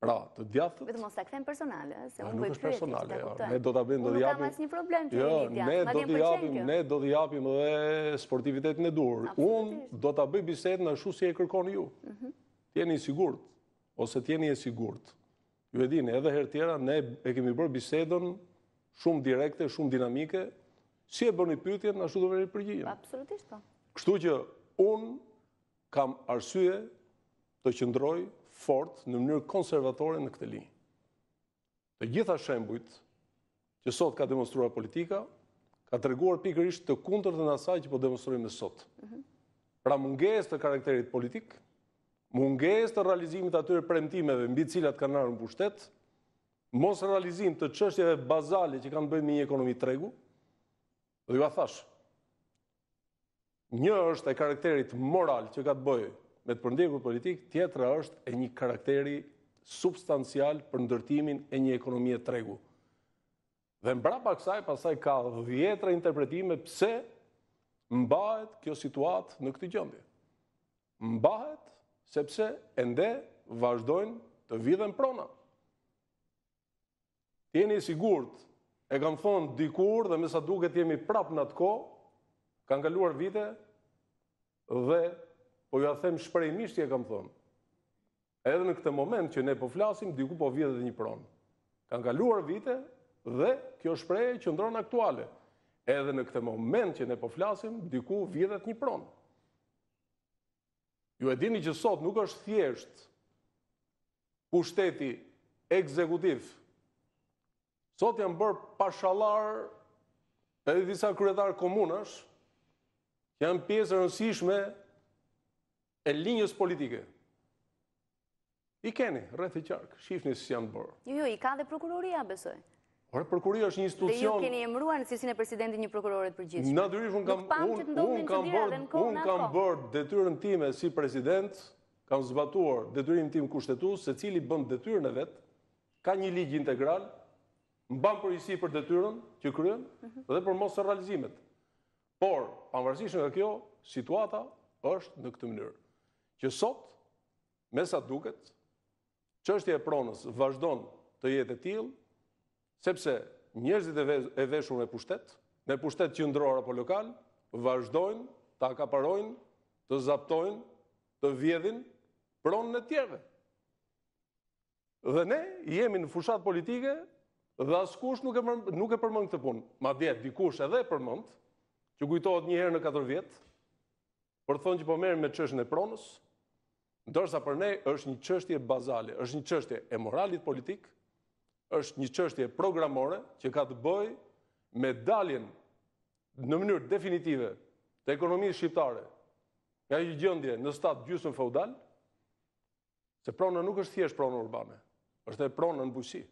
Pra, të djathtët... Vetëm mos ta kthem personale, se unë vetë personale. Ja, ne do ta bëjmë do të japim. Nuk kam asnjë problem jo, ti. Jo, ne do të japim, ne do të japim edhe sportivitetin e dur. Unë do ta bëj bisedën ashtu si e kërkon ju. Ëh. Mhm. Jeni i sigurt ose t'jeni e sigurt. Ju e dini, edhe herë tjera ne e kemi bërë bisedën shumë direkte, shumë dinamike, Si e bërë një pytje, në ashtu do vërë një përgjimë. Absolutisht po. Kështu që unë kam arsye të qëndroj fort në mënyrë konservatore në këtë linjë. Dhe gjitha shembujt që sot ka demonstrua politika, ka të reguar pikërisht të kunder të nasaj që po demonstruim dhe sot. Mhm. Pra munges të karakterit politik, munges të realizimit atyre premtimeve mbi cilat ka nërë në bushtet, mos realizim të qështjeve bazale që kanë me një ekonomi tregu, Dhe ju a thash, një është e karakterit moral që ka të bëjë me të përndjekut politik, tjetra është e një karakteri substancial për ndërtimin e një ekonomie tregu. Dhe mbra pa kësaj, pasaj ka dhjetra interpretime pse mbahet kjo situatë në këtë gjëndje. Mbahet sepse ende vazhdojnë të vidhen prona. Tjeni sigurët E kam thonë dikur dhe me sa duket jemi prap në atë ko, kanë kaluar vite dhe po ju a them shprejmisht që e kam thonë. Edhe në këtë moment që ne po flasim, diku po vjetë dhe një pronë. Kanë kaluar vite dhe kjo shpreje që ndronë aktuale. Edhe në këtë moment që ne po flasim, diku vjetë dhe një pronë. Ju e dini që sot nuk është thjesht pushteti ekzekutivë, Sot janë bërë pashalar edhe disa kryetarë komunash, janë pjesë rënsishme e linjës politike. I keni, rreth i qarkë, shifni si janë bërë. Jo, jo, i ka dhe prokuroria, besoj. Por e prokuroria është një institucion... Dhe ju keni emrua në sisin e presidenti një prokurorit për gjithë. Në dyrish, unë kam bërë detyrën time si president, kam zbatuar detyrën tim kushtetus, se cili bënd detyrën e vetë, ka një ligjë integralë, mban përgjësi për detyrën që kryen dhe për mos realizimet. Por, pavarësisht nga kjo, situata është në këtë mënyrë. Që sot, me sa duket, çështja e pronës vazhdon të jetë e tillë, sepse njerëzit e veshur me pushtet, me pushtet qendror apo lokal, vazhdojnë ta akaparojnë, të zaptojnë, të vjedhin pronën e tjerëve. Dhe ne jemi në fushat politike dhe askush nuk e përmë, nuk e përmend këtë punë. Madje dikush edhe e përmend, që kujtohet një herë në 4 vjet, për thonë që po merr me çështën e pronës, ndërsa për ne është një çështje bazale, është një çështje e moralit politik, është një çështje programore që ka të bëjë me daljen në mënyrë definitive të ekonomisë shqiptare nga një gjendje në stat gjusën feudal, se prona nuk është thjesht prona urbane, është e prona në bujqi.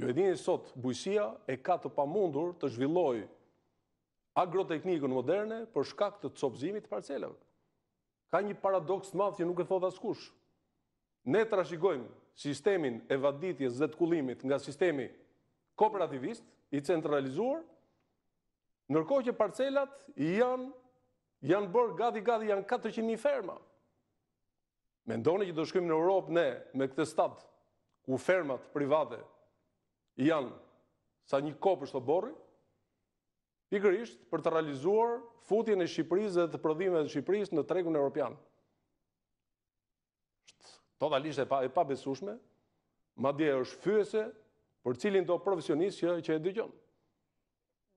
Ju e dini sot, bujësia e ka të pamundur të zhvilloj agroteknikën moderne për shkak të copzimit parcelëve. Ka një paradoks të madhë që nuk e thot askush. Ne të rashigojmë sistemin e vaditjes dhe të kulimit nga sistemi kooperativist i centralizuar, nërko që parcelat janë janë bërë gati-gati, janë 400.000 ferma. Me ndoni që të shkymë në Europë, ne, me këtë stat, ku fermat private janë sa një kopë është të borri, pikërisht për të realizuar futjen e Shqipërisë dhe të prodhime e Shqipërisë në tregun e Europian. Shtë totalisht e pa, e besushme, ma dje është fyese për cilin do profesionistë që, që e dygjonë.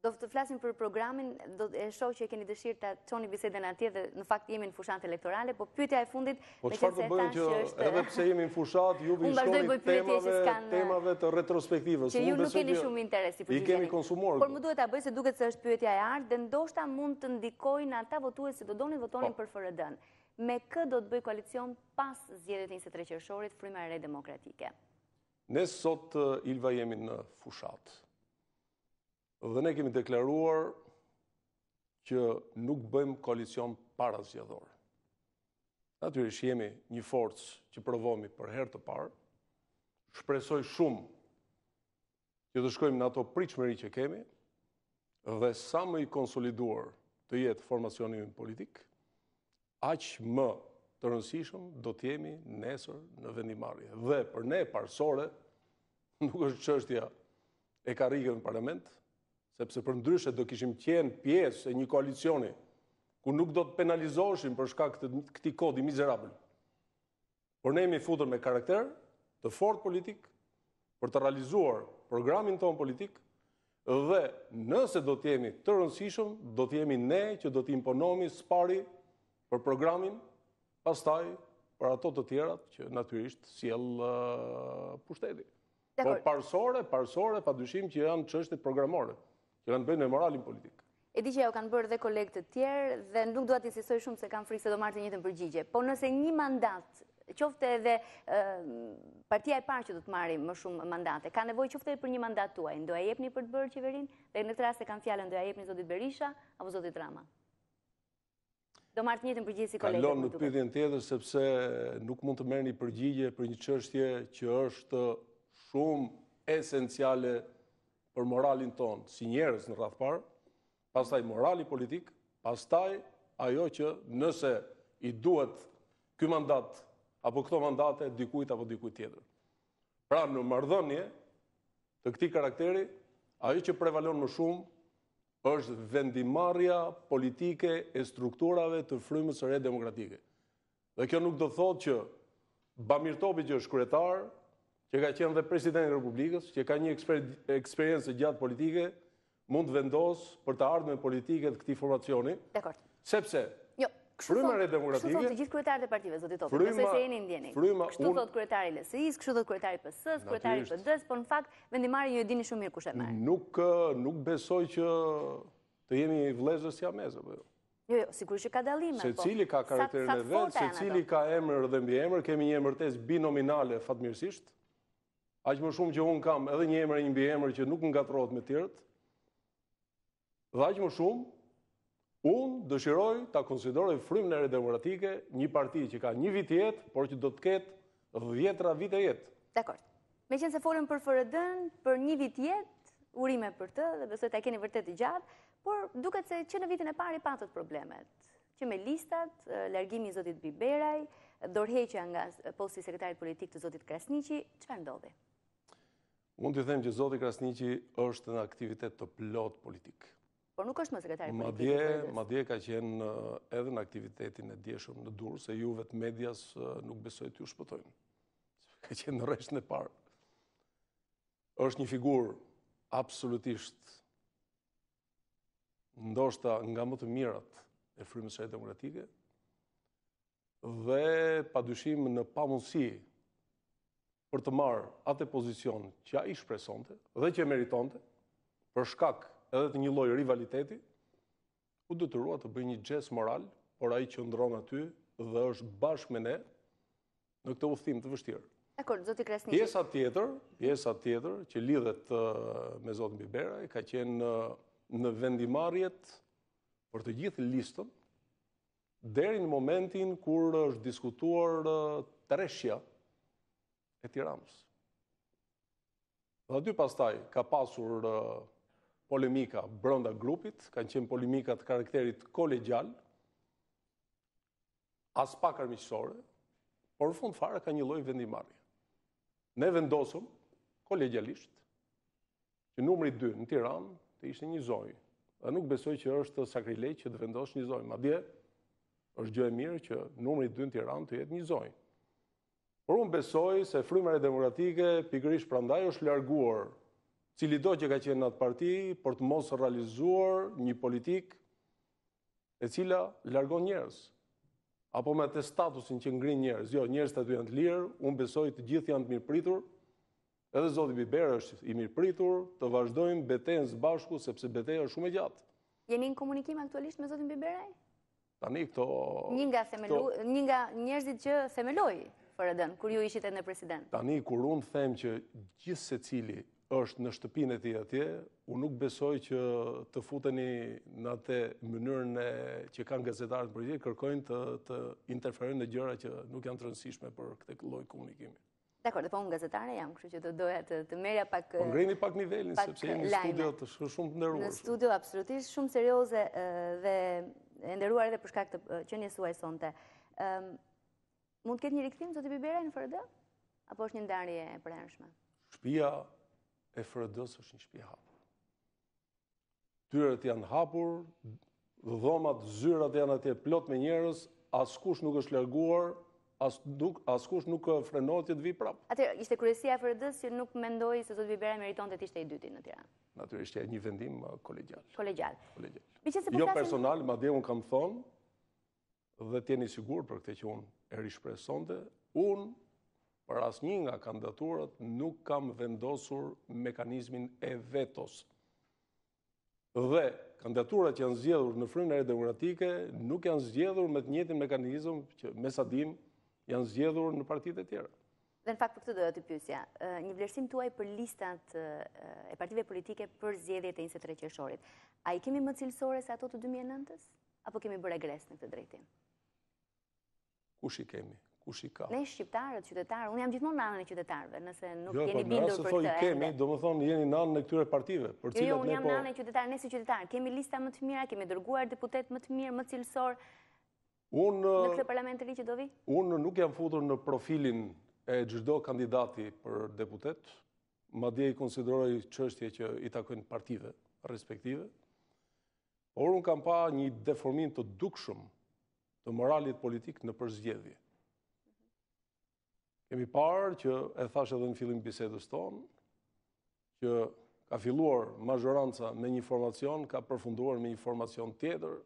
Do të flasim për programin, do të shohë që e keni dëshirë të të qoni atje dhe në fakt jemi në fushat elektorale, po pëtja e fundit, po me që që është... Po që farë të bëjmë që edhe pëse jemi në fushat, ju bëjmë shkoni temave të retrospektive. Që ju nuk keni shumë interesi për të I kemi konsumorë. Por më duhet të bëjë se duket se është pëtja e ardhë dhe ndoshta mund të ndikoj në ata votuës se do doni votonin po. për fërëdën. Me kë do të demokratike? Ne sot Ilva jemi në fushatë, dhe ne kemi deklaruar që nuk bëjmë koalicion para zgjedhjeve. Natyrisht, jemi një forcë që provomi për herë të parë. Shpresoj shumë që të shkojmë në ato pritshmëri që kemi dhe sa më i konsoliduar të jetë formacioni politik, aq më të rëndësishëm do të jemi në vendimarrje. Dhe për ne parsorë nuk është çështja e karrikës në parlament sepse për ndryshe do kishim tjenë pjesë e një koalicioni, ku nuk do të penalizoshim për shka këti kodi mizerabel. Por ne jemi futur me karakter të fort politik, për të realizuar programin tonë politik, dhe nëse do t'jemi të rënsishëm, do t'jemi ne që do t'imponomi së pari për programin, pas taj për ato të tjerat që naturisht si uh, pushteti. Por parsore, parsore, pa dushim që janë qështet programore që kanë bëjnë e moralin politikë. E di që ja u kanë bërë dhe të tjerë dhe nuk duat insistoj shumë se kanë frikë se do martë njëtën përgjigje. Po nëse një mandat, qofte edhe partia e parë që du të marim më shumë mandate, ka nevoj qofte edhe për një mandat tuaj, ndoja jepni për të bërë qeverin dhe në të rrasë e kanë fjallën ndoja jepni Zotit Berisha apo Zotit Rama? Do martë njëtën përgjigje si kolektët? Kalon në pëdhjën tjetër sepse nuk mund të merë një përgjigje për një qështje që është shumë esenciale për moralin tonë si njerës në rrathparë, pastaj morali politikë, pastaj ajo që nëse i duhet këj mandat apo këto mandate dikujt apo dikujt tjetër. Pra në mardhënje të këti karakteri, ajo që prevalon më shumë është vendimarja politike e strukturave të frymës e redemokratike. Dhe kjo nuk do thot që Bamir Topi që është kretarë, që ka qenë dhe presidenti i Republikës, që ka një eksperiencë gjatë politike, mund të vendosë për të ardhme politike të këti formacioni. Dekord. Sepse, jo, këshryma rejtë demokrative... Këshu të gjithë kërëtarë të partive, zotit topë, nësë e se e një ndjeni. Këshu thotë kërëtarë i lësëjës, këshu thotë kërëtarë i pësës, kërëtarë i pëdës, por në fakt, vendimari një e dini shumë mirë kushe marë. Nuk besoj që të jeni vlezër si amezë, për jo. Jo, jo, sigur që ka dalime, po. Se cili ka karakterin e vetë, se cili ka emër dhe mbi emër, kemi një emërtes binominale fatmirësisht, aq më shumë që unë kam edhe një emër e një mbi emër që nuk më ngatrohet me tjerët, dhe aq më shumë, unë dëshiroj të konsideroj frymën e redemokratike një parti që ka një vit jetë, por që do të ketë dhjetra vit e jetë. Dekord. Me qenë se forën për fërëdën, për një vit jetë, urime për të, dhe besoj të keni vërtet i gjatë, por duket se që në vitin e pari patët problemet që me listat, largimi zotit Biberaj, dorheqja nga posti sekretarit politik të zotit Krasnici, që ndodhe? Mund të them që Zoti Krasniqi është në aktivitet të plot politik. Por nuk është më sekretari politik. Madje, madje ka qenë uh, edhe në aktivitetin e djeshëm në Durrës, se ju vetë medias uh, nuk besoj të ju shpëtojnë. Ka qenë në rreshtin e parë. Është një figurë absolutisht ndoshta nga më të mirat e frymës së demokratike dhe padyshim në pamundësi për të marrë atë pozicion që a i shpresonte dhe që e meritonte, për shkak edhe të një lojë rivaliteti, u dëtërua të bëjë një gjes moral, por a i që ndronë aty dhe është bashkë me ne në këtë uftim të vështirë. E zoti kresni... Pjesa tjetër, pjesa tjetër që lidhet me zotin Bibera, ka qenë në vendimarjet për të gjithë listën, deri në momentin kur është diskutuar të reshja, e tiramës. Dhe dy pastaj ka pasur polemika brënda grupit, kanë qenë polemikat karakterit kolegjal, as pak armisore, por fund fare ka një loj vendimari. Ne vendosëm kolegjalisht, që numri 2 në Tiran të ishte një zoj, dhe nuk besoj që është sakrilej që të vendosë një zoj, ma dje është gjë e mirë që numri 2 në Tiran të jetë një zoj. Por unë besoj se frymëre demokratike pikërish prandaj është larguar cili do që ka qenë në atë parti për të mos realizuar një politik e cila largon njerës. Apo me të statusin që ngrin njerës. Jo, njerës të të janë të lirë, unë besoj të gjithë janë të mirë pritur, edhe Zotë Biber është i mirë pritur, të vazhdojmë së bashku, sepse është shumë e gjatë. Jeni në komunikim aktualisht me Zotë Biberaj? Tani, këto... nga njerëzit që themeloj? frd kur ju ishit e në president? Tani, kur unë them që gjithë se cili është në shtëpinë e ti atje, unë nuk besoj që të futeni në atë mënyrën që kanë gazetarët për gjithë, kërkojnë të, të interferojnë në gjëra që nuk janë të rëndësishme për këtë loj komunikimi. Dekor, dhe po unë gazetare jam, kështu që të doja të, të merja pak... Po ngrini pak nivelin, sepse jemi lajme. studio të shumë të nderuar. Në studio, absolutisht, shumë serioze dhe nderuar edhe për shkak të qenjes sonte. Mund të ketë një rikëthim, zotë bibera Biberaj, në FRD? Apo është një ndarje e prejnëshme? Shpia e FRD-s është një shpia hapur. Tyret janë hapur, dhomat, zyrat janë atje plot me njerës, askush nuk është lërguar, askush nuk frenohet jetë vi prapë. Atër, ishte kërësia e FRD-s që nuk mendoj se zotë bibera Biberaj meriton të tishtë e i dytin në tira? Natyrisht e një vendim uh, kolegjal. Kolegjal. Po jo personal, ma dhe unë kam thonë, dhe tjeni sigur për këte që unë e rishpresonte, unë për asë një nga kandidaturët nuk kam vendosur mekanizmin e vetos. Dhe kandidaturët që janë zjedhur në frinë e demokratike nuk janë zjedhur me të njëtin mekanizm që mesadim janë zjedhur në partit e tjera. Dhe në fakt për këtë dojë të pysja, një vlerësim tuaj për listat e partive politike për zjedhjet e inse të reqeshorit, a i kemi më cilësore se ato të 2009-ës? Apo kemi bërë e gresë në këtë drejtim? kush i kemi, kush i ka. Ne shqiptarët, qytetarë, unë jam gjithmonë nanën e qytetarëve, nëse nuk jo, po, jeni bindur për të. Jo, thoi kemi, do më thonë jeni nanën e këtyre partive. Për jo, jo, unë jam po në nanën e qytetarë, ne qytetarë, kemi lista më të mira, kemi dërguar deputet më të mirë, më cilësor, unë, në këtë parlament të ri që do vi? Unë nuk jam futur në profilin e gjithdo kandidati për deputet, ma i konsideroj qështje që i takojnë partive respektive, por unë kam pa një deformin të dukshëm të moralit politik në përzgjedhje. Kemi parë që e thash edhe në fillim bisedës tonë, që ka filluar mazhoranca me një formacion, ka përfunduar me një formacion tjetër,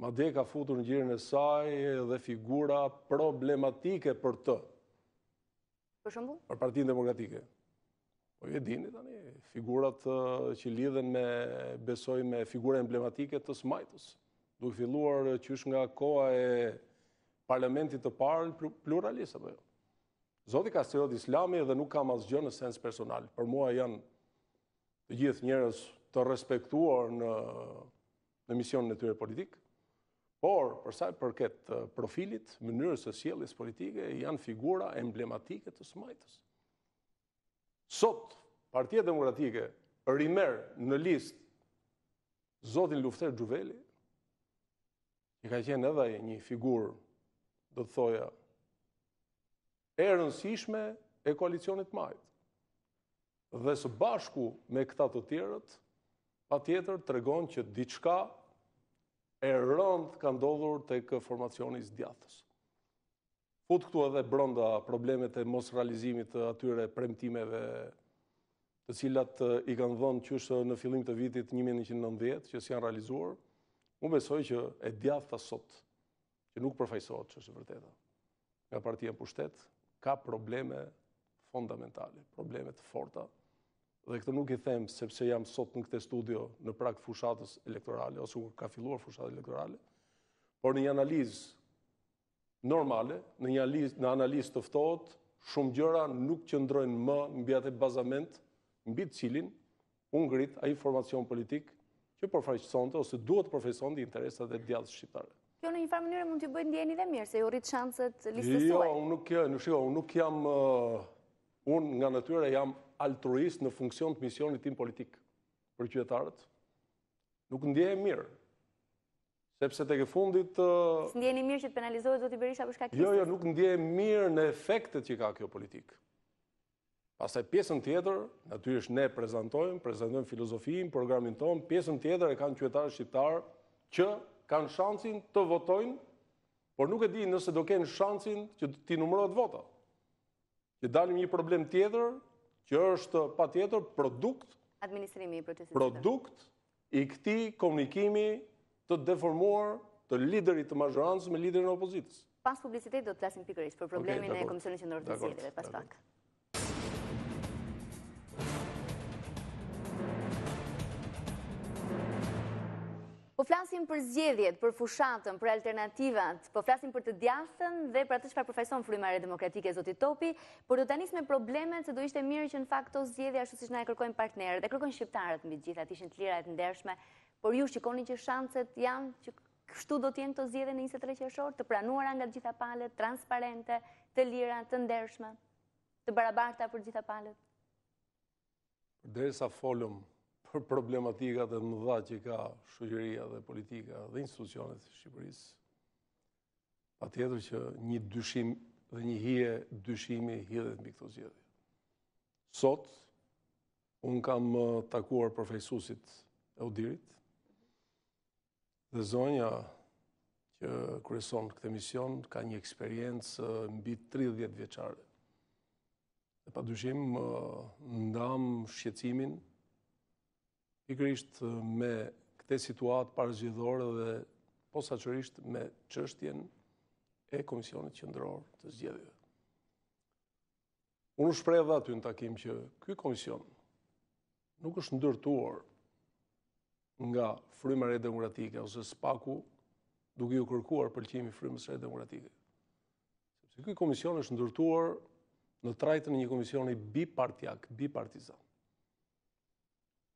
ma dhe ka futur në gjirën e saj dhe figura problematike për të. Për shëmbu? Për partinë demokratike. Po e dini tani, figurat që lidhen me, besoj me figura emblematike të smajtës duke filluar eh, që është nga koha e parlamentit të parën pluralisë, për jo. Zoti ka sërët islami dhe nuk kam asgjë në sens personal. Për mua janë të gjithë njërës të respektuar në, në misionin e tyre politikë, por përsa përket eh, profilit, mënyrës e sjelis politike, janë figura emblematike të smajtës. Sot, Partia Demokratike rimer në list Zotin Lufter Gjuveli, i ka qenë edhe një figurë, do të thoja, e rënsishme e koalicionit majtë. Dhe së bashku me këta të tjerët, pa tjetër të regon që diçka e rënd ka ndodhur të kë së djatës. Fut këtu edhe bronda problemet e mos realizimit të atyre premtimeve të cilat i kanë dhënë qështë në filim të vitit 1990, që s'janë realizuar, Unë besoj që e djafë sot, që nuk përfajsohet që është e vërteta, nga partia pushtet, ka probleme fundamentale, probleme të forta, dhe këtë nuk i them sepse jam sot në këte studio në prakë fushatës elektorale, ose kur ka filluar fushatë elektorale, por në një analizë normale, në një analizë të fëtohet, shumë gjëra nuk që ndrojnë më në bjate bazament, në bitë cilin, unë grit, a informacion politik, që përfaqësonte ose duhet të përfaqësonte interesat e djathtë shqiptare. Kjo në një farë mënyrë mund t'ju bëjë ndjeni dhe mirë se ju rritë shanset listës suaj. Jo, unë nuk jam, nuk shiko, unë nuk jam uh, unë nga natyra jam altruist në funksion të misionit tim politik për qytetarët. Nuk ndjehem mirë. Sepse tek e fundit uh, S'ndjeni mirë që të penalizohet zoti Berisha për shkak të Jo, jo, nuk ndjehem mirë në efektet që ka kjo politikë. Pasaj pjesën tjetër, natyrisht ne prezentojmë, prezentojmë filozofinë, programin tonë, pjesën tjetër e kanë qëtëtarë shqiptarë që kanë shansin të votojnë, por nuk e di nëse do kenë shansin që ti numërojt vota. Që dalim një problem tjetër, që është pa tjetër produkt, administrimi i Produkt i këti komunikimi të deformuar të liderit të mazhërancë me liderin në opozitës. Pas publicitet do të plasim pikërish për problemin e Komisionit Qëndorë të Zjedeve. Pas pak. Po flasim për zgjedhjet, për fushatën, për alternativat, po flasim për të djathën dhe për atë që përfajson frimare demokratike, zoti Topi, për do të anis me problemet se do ishte mirë që në fakt të zgjedhja ashtu si që na e kërkojnë partnerët e kërkojnë shqiptarët mbi gjitha, të ishin të lira e të ndershme, por ju shikoni që shanset janë që kështu do tjenë të zgjedhje në 23 qëshor, të pranuar nga gjitha palet, transparente, të lira, të ndershme, të barabarta për gjitha palet. Dere folëm për problematikat e mëdha që ka shëgjëria dhe politika dhe institucionet Shqipëris, pa tjetër që një dyshim dhe një hije dyshimi hidhet mbi këto zjedhje. Sot, unë kam takuar profesusit e udirit dhe zonja që kërëson këtë mision ka një eksperiencë mbi 30 vjeqare. E pa dyshim, ndam shqecimin, pikrisht me këte situatë parëzgjithore dhe qërisht me qështjen e Komisionit Qëndror të zgjedhjeve. Unë shprej dhe aty në takim që këj komision nuk është ndërtuar nga frymër e demokratike ose spaku duke ju kërkuar përqimi frymës e demokratike. Sepse këj komision është ndërtuar në trajtën një komisioni bipartjak, bipartizan.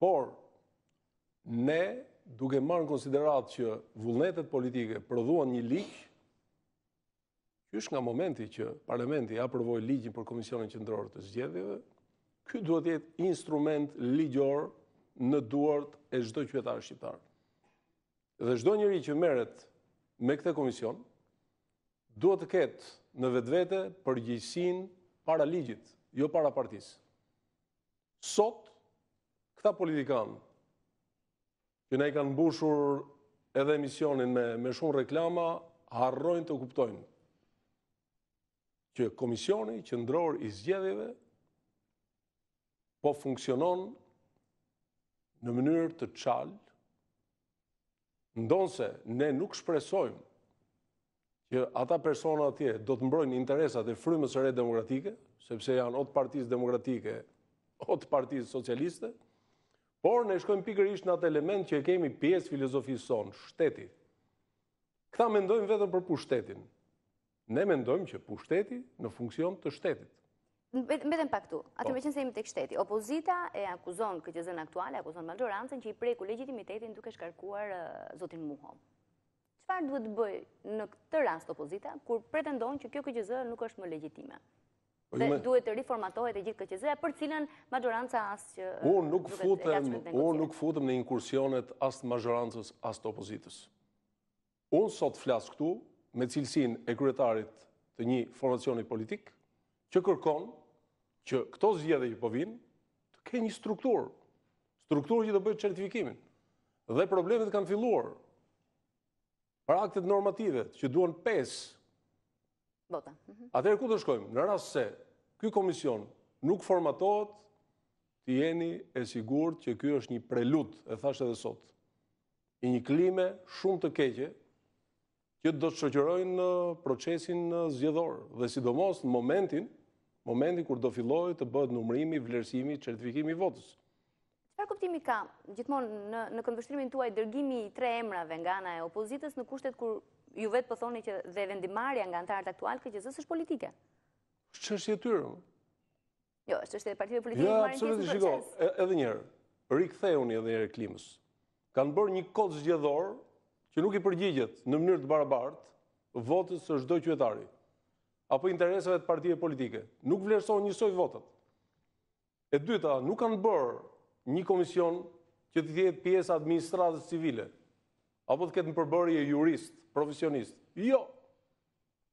Por, ne duke marrë në konsiderat që vullnetet politike prodhuan një ligj, kësh nga momenti që parlamenti aprovoj ligjin për Komisionin Qëndror të Zgjedhjeve, ky duhet jetë instrument ligjor në duart e gjdo qëtarë shqiptarë. Dhe zdoj njëri që meret me këte komision, duhet të ketë në vetë vete përgjësin para ligjit, jo para partisë. Sot, këta politikanë që ne i kanë mbushur edhe emisionin me, me shumë reklama, harrojnë të kuptojnë që komisioni që ndror i zgjedhjeve po funksionon në mënyrë të qalë, ndonë se ne nuk shpresojmë që ata persona atje do të mbrojnë interesat e frymës së re demokratike, sepse janë otë partisë demokratike, otë partisë socialiste, Por ne shkojmë pikërisht në atë element që e kemi pjesë filozofisë sonë, shteti. Këta mendojmë vetëm për pushtetin. Ne mendojmë që pushteti në funksion të shtetit. Mbetëm pak tu, atë me po. qënë se imi të kështeti. Opozita e akuzon këtë aktuale, akuzon Maldorancën, që i preku legitimitetin duke shkarkuar zotin Muho. Qëfar duhet të bëjë në këtë rast opozita, kur pretendon që kjo këtë nuk është më legitime? Po dhe duhet të reformatohet e gjithë këqizëja, për cilën majoranca asë që... Unë nuk futëm në inkursionet asë të majorancës, asë të opozitës. Unë sot flasë këtu me cilësin e kryetarit të një formacioni politik, që kërkon që këto zhjede që povinë të ke një strukturë, strukturë që të bëjë certifikimin. Dhe problemet kanë filluar, pra aktet normativet që duen pesë, Atër mhm. Atëherë ku të shkojmë? Në rrasë se kjo komision nuk formatohet, ti jeni e sigur që kjo është një prelut, e thashtë edhe sot, i një klime shumë të keqe, që do të shëqërojnë në procesin zjedhorë, dhe sidomos në momentin, momentin kur do filloj të bëdë numrimi, vlerësimi, certifikimi i votës. Qa kuptimi ka, gjithmonë në këndështrimin tuaj, dërgimi i tre emrave nga ana e opozitës në kushtet kur ju vetë po thoni që dhe vendimarja nga antarët aktual këtë gjëzës është politike. Që është jetë tyro? Jo, është është e partive politike në marrën qësë Ja, proces. Jo, edhe njerë, rikë the unë edhe njerë e klimës, kanë bërë një kodë zgjedhor që nuk i përgjigjet në mënyrë të barabartë votës së shdoj qëtari, apo interesëve të partive politike. Nuk vlerëson një votët. E dyta, nuk kanë bërë një komision që të tjetë pjesë administratës civile, apo të ketë në përbërje jurist, profesionist. Jo,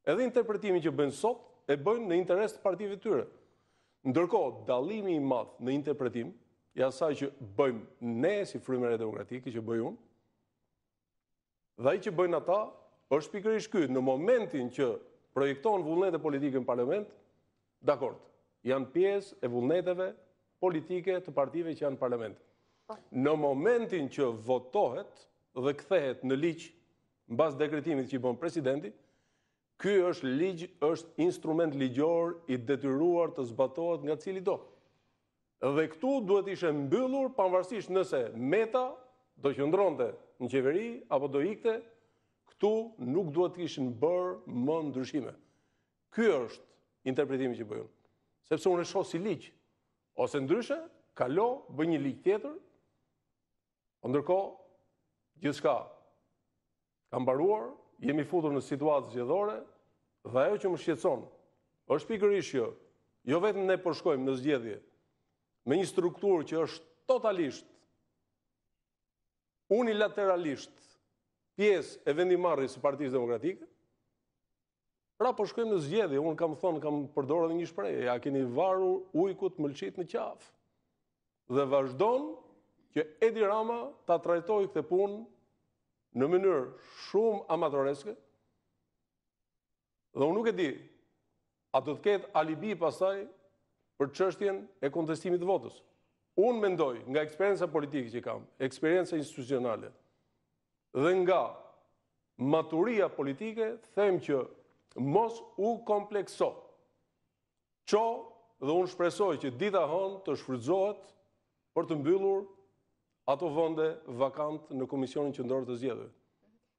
edhe interpretimi që bënë sot, e bënë në interes të partive të tyre. Ndërko, dalimi i madhë në interpretim, i asaj që bëjmë ne si frimere demokratike që bëjë unë, dhe i që bëjnë ata, është pikër i në momentin që projektonë vullnete politike në parlament, dakord, janë pjesë e vullneteve politike të partive që janë në parlament. Po. Në momentin që votohet, dhe kthehet në ligj mbas dekretimit që i bën presidenti, ky është ligj, është instrument ligjor i detyruar të zbatohet nga cili do. Dhe këtu duhet ishe mbyllur pavarësisht nëse Meta do qëndronte në qeveri apo do ikte, këtu nuk duhet ishin bërë më ndryshime. Ky është interpretimi që bëjmë. Sepse unë e shoh si ligj. Ose ndryshe, kalo, bëj një ligj tjetër. Po ndërkohë, Gjithë shka, kam baruar, jemi futur në situatë zgjedhore, dhe ajo që më shqetson, është pikër ishjo, jo vetëm ne përshkojmë në zgjedhje, me një strukturë që është totalisht, unilateralisht, pjesë e vendimarri së partijës demokratikë, pra përshkojmë në zgjedhje, unë kam thonë, kam përdorën një shprejë, ja keni varur ujkut mëlqit në qafë, dhe vazhdonë që Edi Rama ta trajtoj këtë punë në mënyrë shumë amatoreske, dhe unë nuk e di, a të të ketë alibi pasaj për qështjen e kontestimit votës. Unë mendoj nga eksperienca politikë që kam, eksperienca institucionale, dhe nga maturia politike, them që mos u komplekso, Qo dhe unë shpresoj që dita hënë të shfrydzohet për të mbyllur ato vënde vakant në Komisionin Qëndorë të Zjedhë.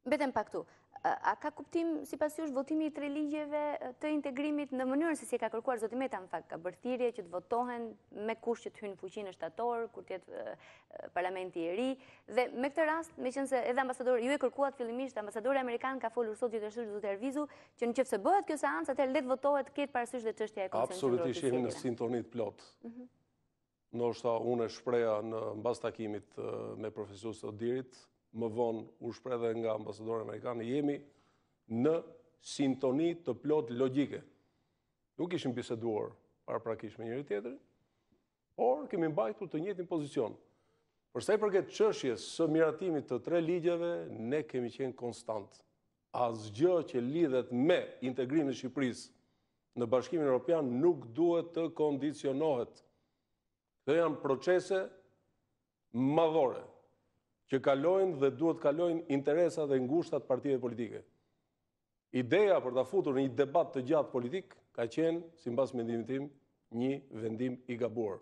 Betem pak tu, a ka kuptim, si pas jush, votimi i tre ligjeve të integrimit në mënyrën se si ka kërkuar zotimeta në fakt, ka bërthirje që të votohen me kush që të hynë fuqin e shtatorë, kur tjetë parlamenti e ri, dhe me këtë rast, me qënëse edhe ambasadori, ju e kërkuat fillimisht, ambasadori amerikan ka folur sot që të shtërë dhëtë ervizu, që në qëfë se bëhet kjo seancë, atër letë votohet këtë parasysh dhe qështja e konsensurë. Absolutisht, jemi në sintonit plotë. Mhm. Në është ta unë e shpreja në mbas takimit me profesor të dirit, më vonë u shprej dhe nga ambasadori amerikanë, jemi në sintoni të plot logike. Nuk ishim biseduar para prakish me njëri tjetëri, por kemi mbajtu të njëtë një pozicion. Përsta i përket qëshjes së miratimit të tre ligjeve, ne kemi qenë konstant. Asgjë që lidhet me integrimit Shqipëris në bashkimin Europian nuk duhet të kondicionohet dhe janë procese madhore që kalojnë dhe duhet kalojnë interesat dhe ngushtat partijet politike. Ideja për të futur një debat të gjatë politik ka qenë, si mbas mendimit tim, një vendim i gabuar.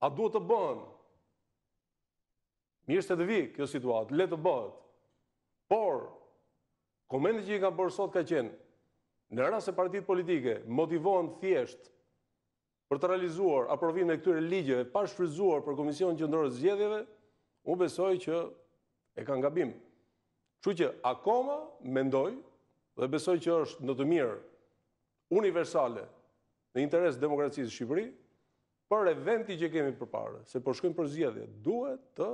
A duhet të bëhen? Mirë se të vi kjo situatë, le të bëhet. Por, komendit që i kam bërë sot ka qenë, në rrasë e partijet politike, motivohen thjeshtë për të realizuar aprovime e këtyre ligjeve pa shfryzuar për Komision Gjendore të Zgjedhjeve, u besoj që e kanë gabim. Që që akoma mendoj dhe besoj që është në të mirë universale në interes demokracisë Shqipëri, për eventi që kemi po për pare, se përshkojnë për zjedhje, duhet të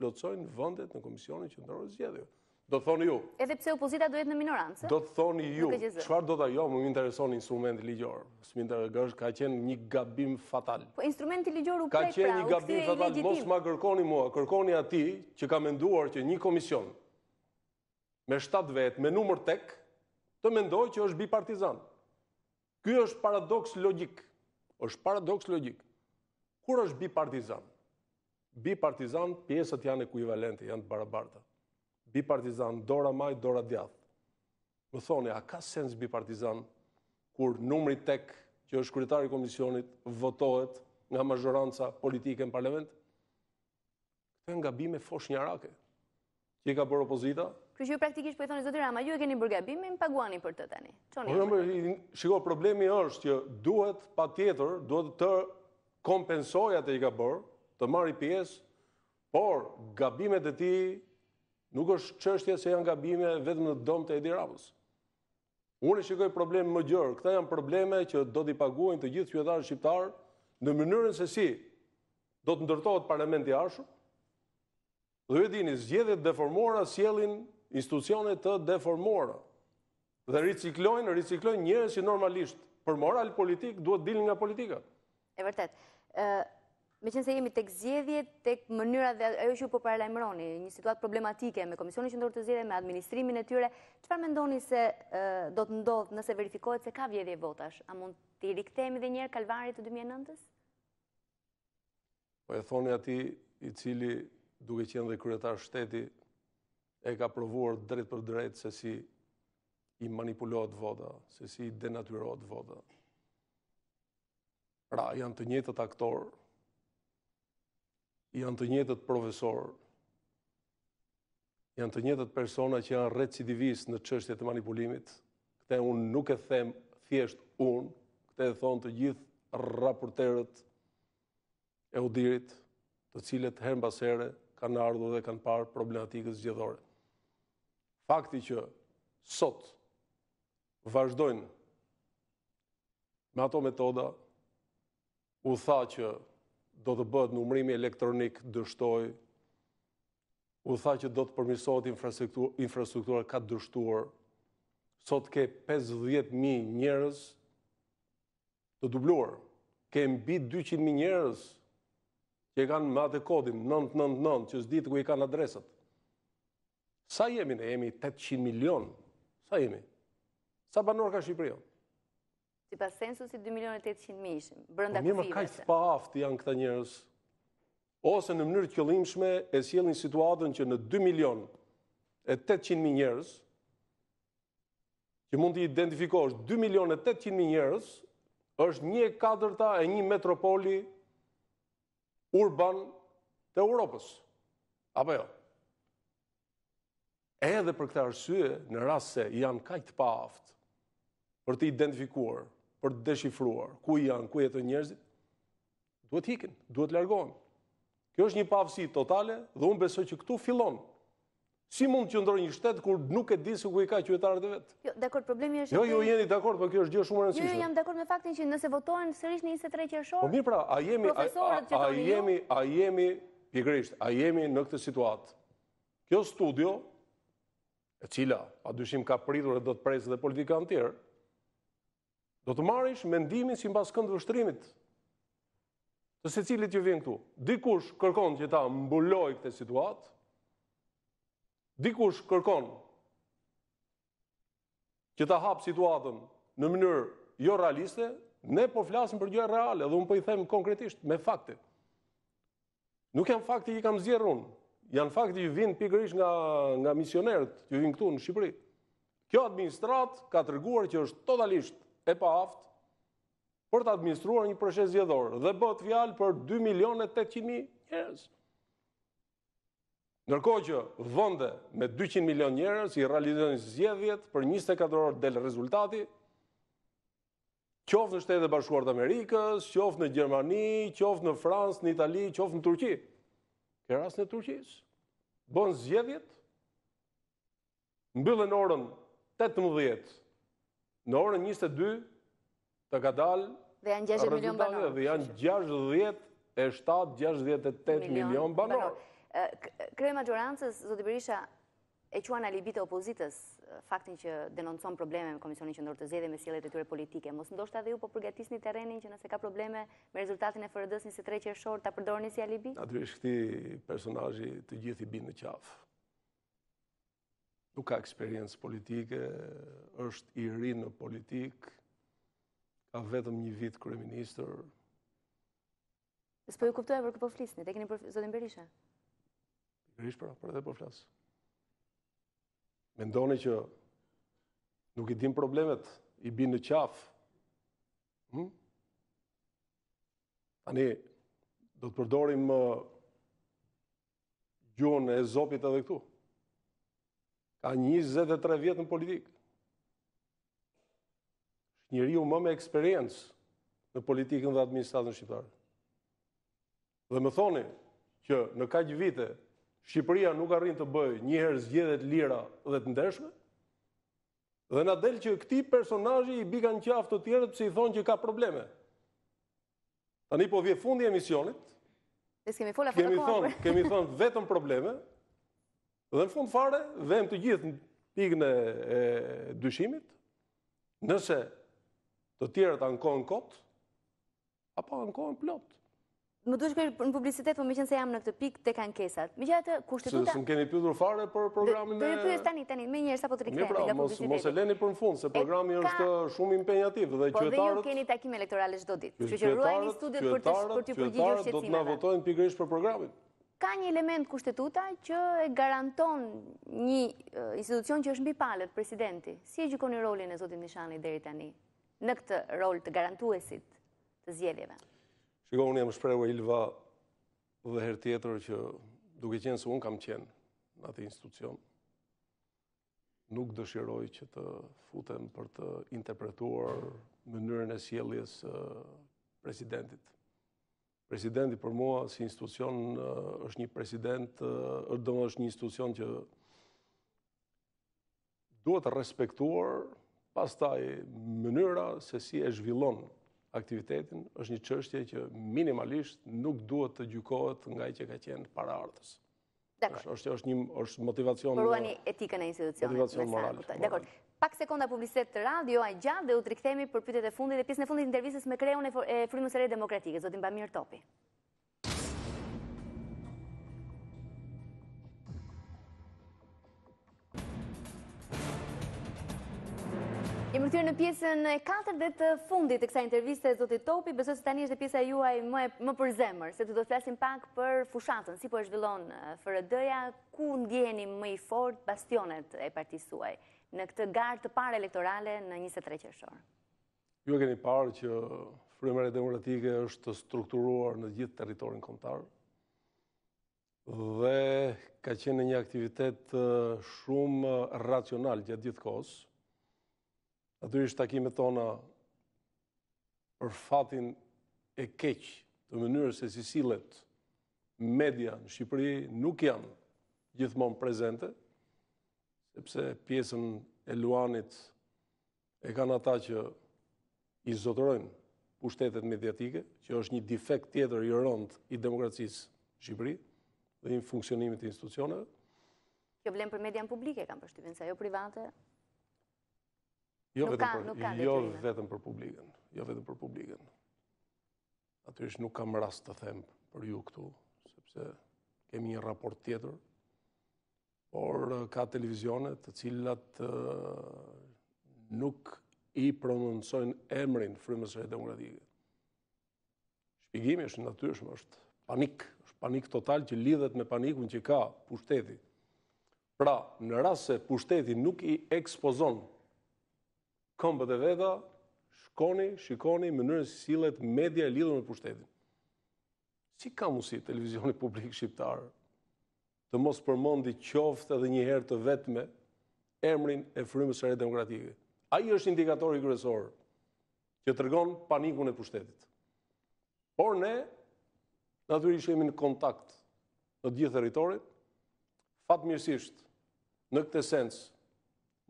plotsojnë vëndet në Komisionin Qëndrore Zjedhje. Do të thoni ju. Edhe pse opozita duhet në minorancë? Do të thoni ju. Qëfar do të jo, më më intereson instrumenti ligjor. Së më intereson, ka qenë një gabim fatal. Po instrumenti ligjor u prej pra, u kësi e legjitim. Ka qenë një gabim fatal, mos ma kërkoni mua, kërkoni ati që ka menduar që një komision me 7 vetë, me numër tek, të mendoj që është bipartizan. Ky është paradoks logik. është paradoks logik. Kur është bipartizan? Bipartizan, pjesët janë ekvivalente, janë të barabarta bipartizan, dora maj, dora djath. Më thoni, a ka sens bipartizan kur numri tek që është kryetari komisionit votohet nga mazhoranca politike në parlament? Këtë nga bime fosh një që i ka bërë opozita. Kështë ju praktikisht për po e thoni, zotë Rama, ju e keni bërë gabime, më paguani për të tani. Po, jo, shiko, problemi është që duhet pa tjetër, duhet të kompensoja të i ka bërë, të marri pjesë, por gabimet e ti Nuk është qështje se janë gabime vetëm në domë të Edi Ramës. Unë i shikoj probleme më gjërë. Këta janë probleme që do t'i paguajnë të gjithë qëtëarë shqiptarë në mënyrën se si do të ndërtohet parlamenti ashu. Dhe e dini, zgjedhjet deformora s'jelin institucionet të deformora. Dhe riciklojnë, riciklojnë njërës që normalisht për moral politik duhet dilin nga politika. E vërtet, me qenë se jemi të këzjedhje, të mënyra dhe ajo që po parla një situatë problematike me Komisioni që të zjedhje, me administrimin e tyre, që me ndoni se do të ndodhë nëse verifikohet se ka vjedhje votash? A mund të i rikëtemi dhe njerë kalvarit të 2009-ës? Po e thoni ati i cili duke qenë dhe kërëtar shteti e ka provuar drejt për drejt se si i manipulohet vota, se si i denatyrohet vota. Pra, janë të njëtët aktorë janë të njëtët profesor, janë të njëtët persona që janë recidivist në qështje të manipulimit, këte unë nuk e them thjesht unë, këte e thonë të gjithë raporterët e udirit, të cilët herën basere kanë ardhë dhe kanë parë problematikës gjithore. Fakti që sot vazhdojnë me ato metoda, u tha që do të bëtë numrimi elektronik dështoj, u tha që do të përmisohet infrastruktura ka dështuar, sot ke 50.000 njërës të dubluar, ke mbi 200.000 njërës që kanë me atë kodin 999, që s'ditë ku i kanë adresat. Sa jemi ne? Jemi 800 milion. Sa jemi? Sa banor ka Shqipërion? si pas sensusit 2 2.800.000 e 800 mi ishim, brënda këtive. Po mi kajtë pa janë këta njërës, ose në mënyrë këllimshme e sjelin situatën që në 2 e 800 njërës, që mund të identifikosh 2 e 800 njërës, është një e kadrëta e një metropoli urban të Europës. Apo jo? Edhe për këta arsye, në rrasë se janë kajtë pa aftë për të identifikuarë, për të deshifruar ku janë, ku jetë njerëzit, duhet hikin, duhet largohen. Kjo është një pavësi totale dhe unë besoj që këtu filon. Si mund të qëndroj një shtetë kur nuk e di se ku i ka qëjetarët e vetë? Jo, dakor, problemi është... Jo, jo, jeni dakor, për kjo është gjë shumë jo, jo, rëndësishme. Jo, jam dakor me faktin që nëse votohen sërish në 23 shorë... Po mirë pra, a jemi... A jemi, a jemi, pikrisht, a jemi në këtë situatë. Kjo studio, e cila, a dyshim ka pritur e do të presë dhe politika në tjerë, do të marrish mendimin si mbas këndë vështrimit, të se cilit ju vjen këtu. Dikush kërkon që ta mbuloj këtë situatë, dikush kërkon që ta hapë situatën në mënyrë jo realiste, ne po flasim për gjë reale dhe unë po i them konkretisht me fakte. Nuk janë fakte që kam zjerë unë, janë fakte që vijnë pikërisht nga nga misionerët që vinë këtu në Shqipëri. Kjo administrat ka treguar që është totalisht e pa aftë për të administruar një përshes zjedhore dhe bët fjalë për 2 milionet 800 mil njërës. Nërko që vënde me 200 milion njërës i realizën zjedhjet për 24 orë delë rezultati, qofë në shtetë dhe bashkuar të Amerikës, qofë në Gjermani, qofë në Fransë, në Itali, qofë në Turqi. Keras në Turqis, bën zjedhjet, në bëllën orën 18 në orën 22 të ka dalë banorë. dhe janë 67-68 milion banor. Krema Gjorancës, Zotë Berisha, e qua në libit e opozitës faktin që denoncon probleme me Komisionin që ndorë të zedhe me sielet e tyre politike. Mos ndoshta dhe ju po përgatis një terenin që nëse ka probleme me rezultatin e fërëdës njëse tre qërëshorë të apërdorë njësi alibi? Atërish këti personajë të gjithi binë në qafë nuk ka eksperiencë politike, është i ri në politikë, ka vetëm një vitë kërëministër. Së po ju kuptuaj për këpër flisni, të keni për zotin Berisha? Berisha, pra, për dhe për po flasë. Mendoni që nuk i dim problemet, i bin në qafë. Hm? Ani, do të përdorim gjuhën e zopit edhe këtu ka 23 vjetë në politikë. Njëri u më me eksperiencë në politikën dhe administratën shqiptarë. Dhe më thoni që në kaqë vite, Shqipëria nuk arrin të bëj njëherë zgjedet lira dhe të ndeshme, dhe në delë që këti personajë i bikan qaftë të tjerët pëse i thonë që ka probleme. Tani po vje fundi emisionit, Kemi thonë, kemi thonë vetëm probleme, Dhe në fund fare, vëmë të gjithë në pikën e dyshimit, nëse të tjerët ankojnë kotë, apo ankojnë plotë. Më duhet shkoj në publicitet, po më qenë se jam në këtë pikë tek ankesat. Megjithatë, kushtetuta Se nuk kemi pyetur fare për programin e Do të tani tani, më njëherë sapo të rikthehet pra, nga publicitet. Mos mos e leni për në fund se programi është shumë impenjativ dhe qytetarët Po dhe ju keni takime elektorale çdo ditë. Kështu që ruajini studiot për për të përgjigjur shqetësimeve. Qytetarët do të na votojnë pikërisht për programin ka një element kushtetuta që e garanton një institucion që është mbi palët, presidenti. Si e gjikoni rolin e Zotin Nishani dheri tani në këtë rol të garantuesit të zjedjeve? Shikoni, unë jam shprehu e Ilva dhe her tjetër që duke qenë se unë kam qenë në atë institucion, nuk dëshiroj që të futem për të interpretuar mënyrën e sjeljes presidentit. Presidenti për mua si institucion është një president, do është një institucion që duhet të respektuar, pas taj mënyra se si e zhvillon aktivitetin, është një qështje që minimalisht nuk duhet të gjukohet nga i që ka qenë para është është një është motivacion Përruani etikën e institucionit. Motivacion moral. Dekord. Pak sekonda publicitet të radhë, jo a gjatë dhe u trikëthemi për pytet e fundit dhe pjesën e fundit intervises me kreun e frimës e re demokratike. Zotin Bamir Topi. në pjesën e 4 dhe të fundit të kësa interviste e Zotit Topi, beso se tani është e pjesa juaj më përzemër, se të do të flasim pak për fushatën, si po e zhvillon FRD-ja, ku ndjeni më i fort bastionet e partisuaj në këtë gartë të parë elektorale në 23 qërëshorë? Ju e keni parë që frimere demokratike është strukturuar në gjithë teritorin kontar, dhe ka qenë një aktivitet shumë racional gjithë kosë, Aty ishtë takimet tona për fatin e keqë të mënyrës e silet media në Shqipëri nuk janë gjithmonë prezente, sepse pjesën e luanit e kanë ata që izotrojnë pushtetet mediatike, që është një defekt tjetër i rënd i demokracisë Shqipëri dhe i funksionimit të institucionet. Kjo vlem për median publike, kam përshtypin, se jo private? Jo, jo, jo vetëm për jo vetëm për publikun, jo vetëm për publikun. Atërisht nuk kam rast të them për ju këtu, sepse kemi një raport tjetër. Por ka televizione të cilat nuk i prononcojnë emrin frymëzore demokratike. Shpjegimi është natyrshëm, është panik, është panik total që lidhet me panikun që ka pushteti. Pra, në rast se pushteti nuk i ekspozon këmbë dhe veda, shkoni, shikoni, mënyrën si silet media lidhë me pushtetin. Si ka mësi televizioni publik shqiptarë të mos përmondi qoftë edhe njëherë të vetme emrin e frymës sërë demokratike? A i është indikatori kërësorë që të rgonë panikun e pushtetit. Por ne, naturisht jemi në kontakt në gjithë teritorit, fatë në këte sensë,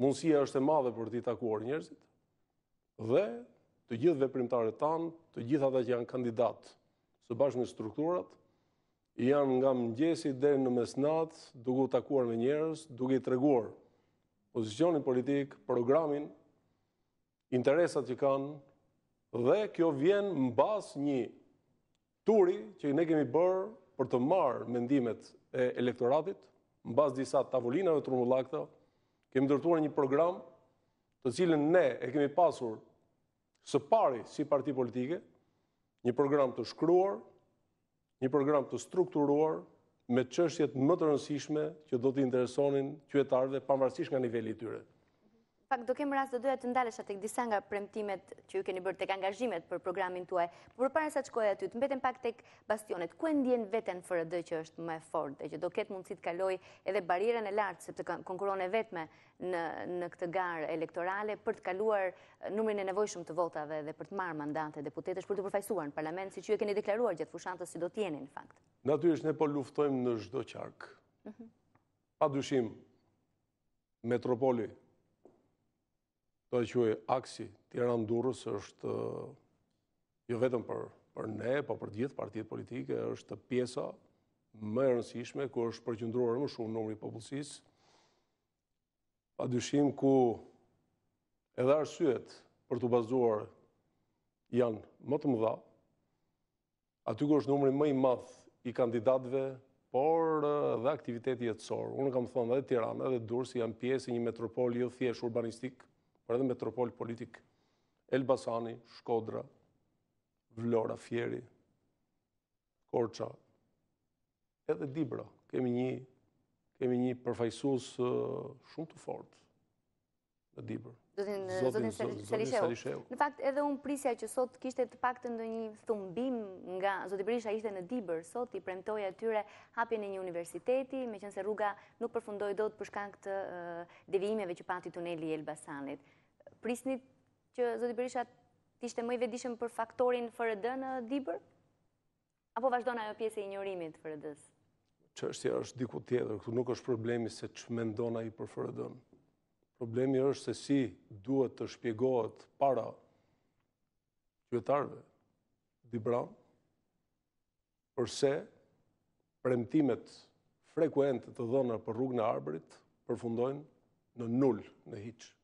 mundësia është e madhe për ti takuar njerëzit, dhe të gjithë dhe primtare tanë, të gjithë ata që janë kandidat së bashkë me strukturat, janë nga mëngjesi dhe në mesnat, duke takuar me njerëz, duke i treguar pozicionin politik, programin, interesat që kanë, dhe kjo vjenë në bas një turi që ne kemi bërë për të marë mendimet e elektoratit, në bas disa tavolinave të rumullakta, kemi dërtuar një program të cilën ne e kemi pasur së pari si parti politike, një program të shkruar, një program të strukturuar me qështjet më të rënsishme që do të interesonin qëtëarve përmërësish nga nivelli të të Pak do kemë rast dhe doja të ndalesha tek disa nga premtimet që ju keni bërë tek angazhimet për programin tuaj, por para sa të shkoj aty, të mbeten pak tek bastionet. Ku e ndjen veten FRD që është më e fortë dhe që do ketë mundësi të kalojë edhe barrierën e lartë sepse konkuron e vetme në në këtë garë elektorale për të kaluar eh, numrin e nevojshëm të votave dhe për të marrë mandate deputetesh për të përfaqësuar në parlament, siç ju e keni deklaruar gjatë si do të jeni në fakt. Natyrisht ne po luftojmë në çdo qark. Mhm. metropoli të që e aksi Tiranë Durrës është jo vetëm për për ne, po për gjithë partijet politike, është pjesa më e rëndësishme, ku është përgjëndruar më shumë nëmëri popullësis, pa dyshim ku edhe arsyet për të bazuar janë më të mëdha, aty ku është nëmëri më i madh i kandidatve, por dhe aktiviteti jetësor. Unë kam thonë dhe Tirana dhe Durës janë pjesë një metropoli jo thjesht urbanistikë, për edhe metropol politik, Elbasani, Shkodra, Vlora, Fjeri, Korqa, edhe Dibra, kemi një, kemi një përfajsus shumë të fortë në Dibra. Zotin, zotin, Në fakt, edhe unë prisja që sot kishte të pak të ndonjë thumbim nga Zotin Berisha ishte në Dibër, sot i premtoj atyre hapjen e një universiteti, me qënë rruga nuk përfundoj do të përshkan të devimeve që pati tuneli Elbasanit prisnit që Zoti Berisha ishte më i vedishëm për faktorin FRD në Dibër? Apo vazhdon ajo pjesë e injorimit të FRD-s? Çështja është diku tjetër, këtu nuk është problemi se ç'mendon ai për FRD-n. Problemi është se si duhet të shpjegohet para qytetarëve të përse premtimet frekuente të dhëna për rrugën e Arbrit përfundojnë në nul, në hiqë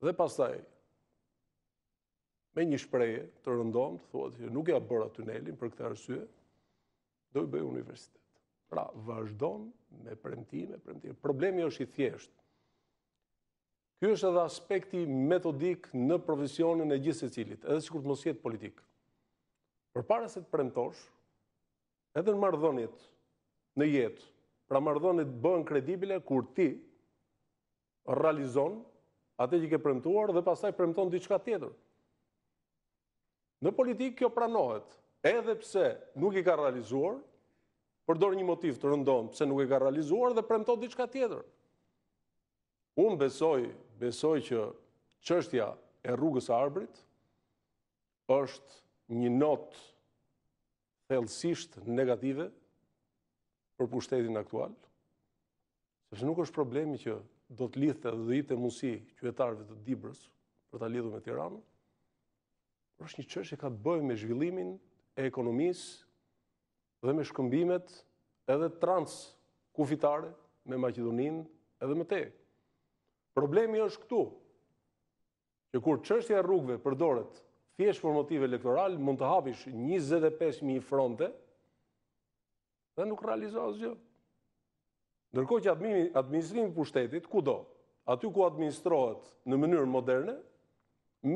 dhe pastaj me një shpreje të rëndom, të thua që nuk ja bëra tunelin për këtë arsye, do i bëjë universitet. Pra, vazhdon me premtime, premtime. Problemi është i thjeshtë. Ky është edhe aspekti metodik në profesionin e gjithë se cilit, edhe sikur kur të mos jetë politik. Për para se të premtosh, edhe në mardhonit në jetë, pra mardhonit bëhen kredibile kur ti realizonë atë që ke premtuar dhe pasaj premton diçka tjetër. Në politikë kjo pranohet, edhe pse nuk i ka realizuar, përdor një motiv të rëndon pse nuk i ka realizuar dhe premton diçka tjetër. Unë besoj, besoj që qështja e rrugës a arbrit është një notë thelsisht negative për pushtetin aktual, sepse nuk është problemi që do të lidhë dhe dhe jitë e mundësi qëvetarëve të dibrës për të lidhë me Tiranë, është një qështë e ka të bëjë me zhvillimin e ekonomisë dhe me shkëmbimet edhe trans kufitare me Maqedoninë edhe me te. Problemi është këtu, që kur qështja rrugve përdoret thjesht për motive elektoral, mund të hapish 25.000 fronte dhe nuk realizohet zhjo. Nërko që administrimi pushtetit, ku do? Aty ku administrohet në mënyrë moderne,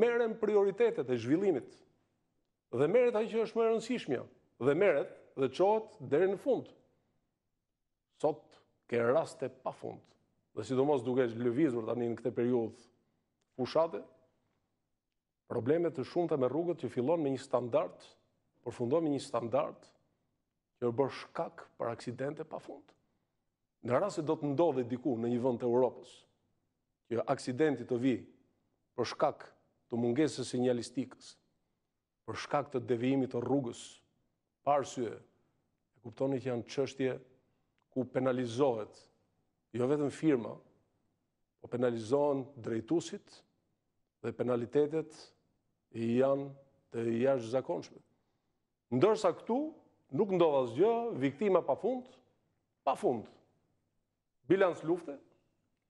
merem prioritetet e zhvillimit. Dhe meret aji që është më rëndësishmja. Dhe meret dhe qohet dhere në fund. Sot ke raste pa fund. Dhe sidomos duke është lëvizur të një në këte periudhë pushate, problemet të shumë të me rrugët që fillon me një standart, përfundon me një standart që është bërë shkak për aksidente pa fund. Në rrasë do të ndodhe diku në një vënd të Europës, që aksidenti të vi për shkak të mungesës mungesë sinjalistikës, për shkak të devijimit të rrugës, parësue, e kuptoni që janë qështje ku penalizohet, jo vetëm firma, po penalizohen drejtusit dhe penalitetet i janë të jashtë zakonshme. Ndërsa këtu, nuk ndodhë asgjë, viktima pa fund, pa fundë bilans lufte,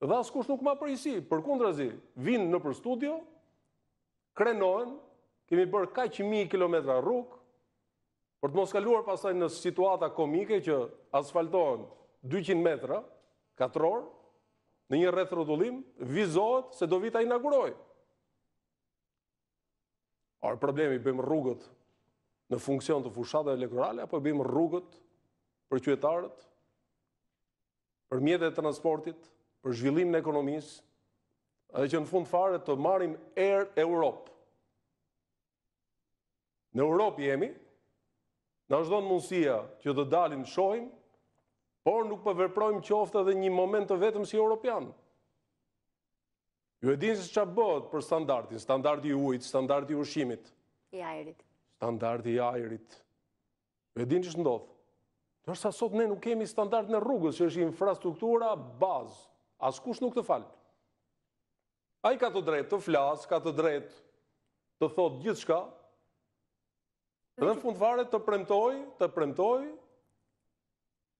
dhe asë kush nuk ma për isi, për kundra zi, vinë në për studio, krenohen, kemi bërë kaj që mi kilometra rrug, për të mos kaluar pasaj në situata komike që asfaltohen 200 metra, katror, në një rreth rëdullim, vizohet se do vita inaguroj. Arë problemi bëjmë rrugët në funksion të fushatë e elektorale, apo bëjmë rrugët për qëtëarët për mjetët e transportit, për zhvillim në ekonomis, edhe që në fund fare të marim Air Europe. Në Europë jemi, në është donë mundësia që të dalim të shojmë, por nuk përveprojmë po qofta dhe një moment të vetëm si Europianë. Ju e se që bëhet për standartin, standarti ujt, standarti ushimit. I ajerit. Standarti i ajerit. Ju e dinës që shëndodhë. Nërsa sot ne nuk kemi standart në rrugës që është infrastruktura bazë. As kush nuk të falë. A i ka të drejtë të flasë, ka të drejtë të thotë gjithë shka, dhe në fundfare të premtoj, të premtoj,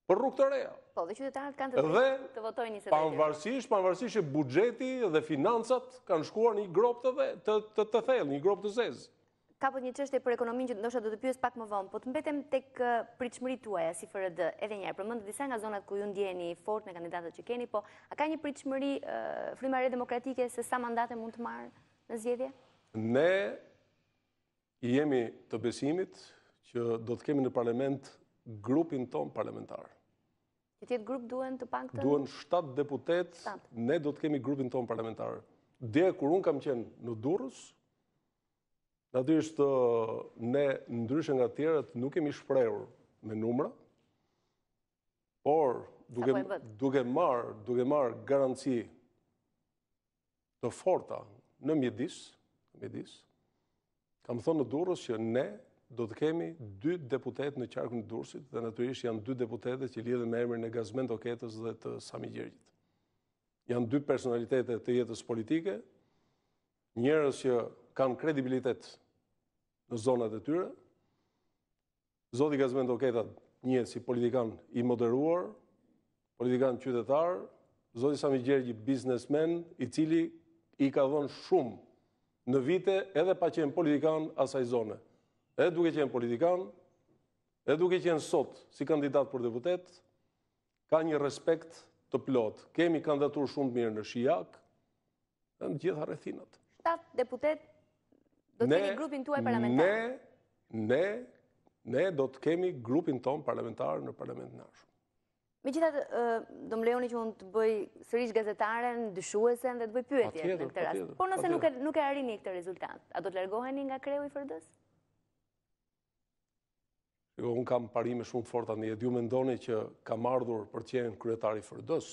për rrugë të reja. Po, dhe qytetarët kanë të drejtë të votoj njëse dhe tjera. Dhe, panvarsish, panvarsish e bugjeti dhe financat kanë shkuar një grob të, të, të, të thellë, një grob të zezë. Ka po një e për ekonomin që ndoshtë do të pjus pak më vonë, po të mbetem tek pritshmëri tuaja si FRD, edhe njerë, mëndë disa nga zonat ku ju ndjeni fort me kandidatët që keni, po a ka një pritshmëri frimare demokratike se sa mandate mund të marë në zjedhje? Ne jemi të besimit që do të kemi në parlament grupin ton parlamentar. Që tjetë grup duen të pangë të? Duen 7 deputet, ne do të kemi grupin ton parlamentar. Dhe kur unë kam qenë në durës, Natyrisht, ne ndryshë nga tjerët nuk kemi shprejur me numra, por duke marë garanci të forta në mjedis, kam thonë në durës që ne do të kemi dy deputet në qarkën e durësit, dhe natyrisht janë dy deputetet që lidhe me emrin e gazment oketës dhe të sami gjergjit. Janë dy personalitetet të jetës politike, njërës që kanë kredibilitetë, në zonat e tyre. Zoti Gazmend Oketa një si politikan i moderuar, politikan qytetar, Zoti Sami Gjergji biznesmen i cili i ka dhënë shumë në vite edhe pa qenë politikan asaj zone. Edhe duke qenë politikan, edhe duke qenë sot si kandidat për deputet, ka një respekt të plot. Kemi kandidatur shumë mirë në Shijak, në gjitha rrethinat. Shtat deputet Do të kemi grupin tuaj parlamentar? Ne, ne, ne do të kemi grupin ton parlamentar në parlament në ashtu. qita të do më leoni që unë të bëj sërish gazetaren, dëshuesen dhe të bëj pyetje në këtë rast. Por nëse nuk e, nuk e arini këtë rezultat, a do të largoheni nga kreu i fërdës? unë kam parime shumë forta një edhju me ndoni që kam ardhur për qenë kryetari fërdës.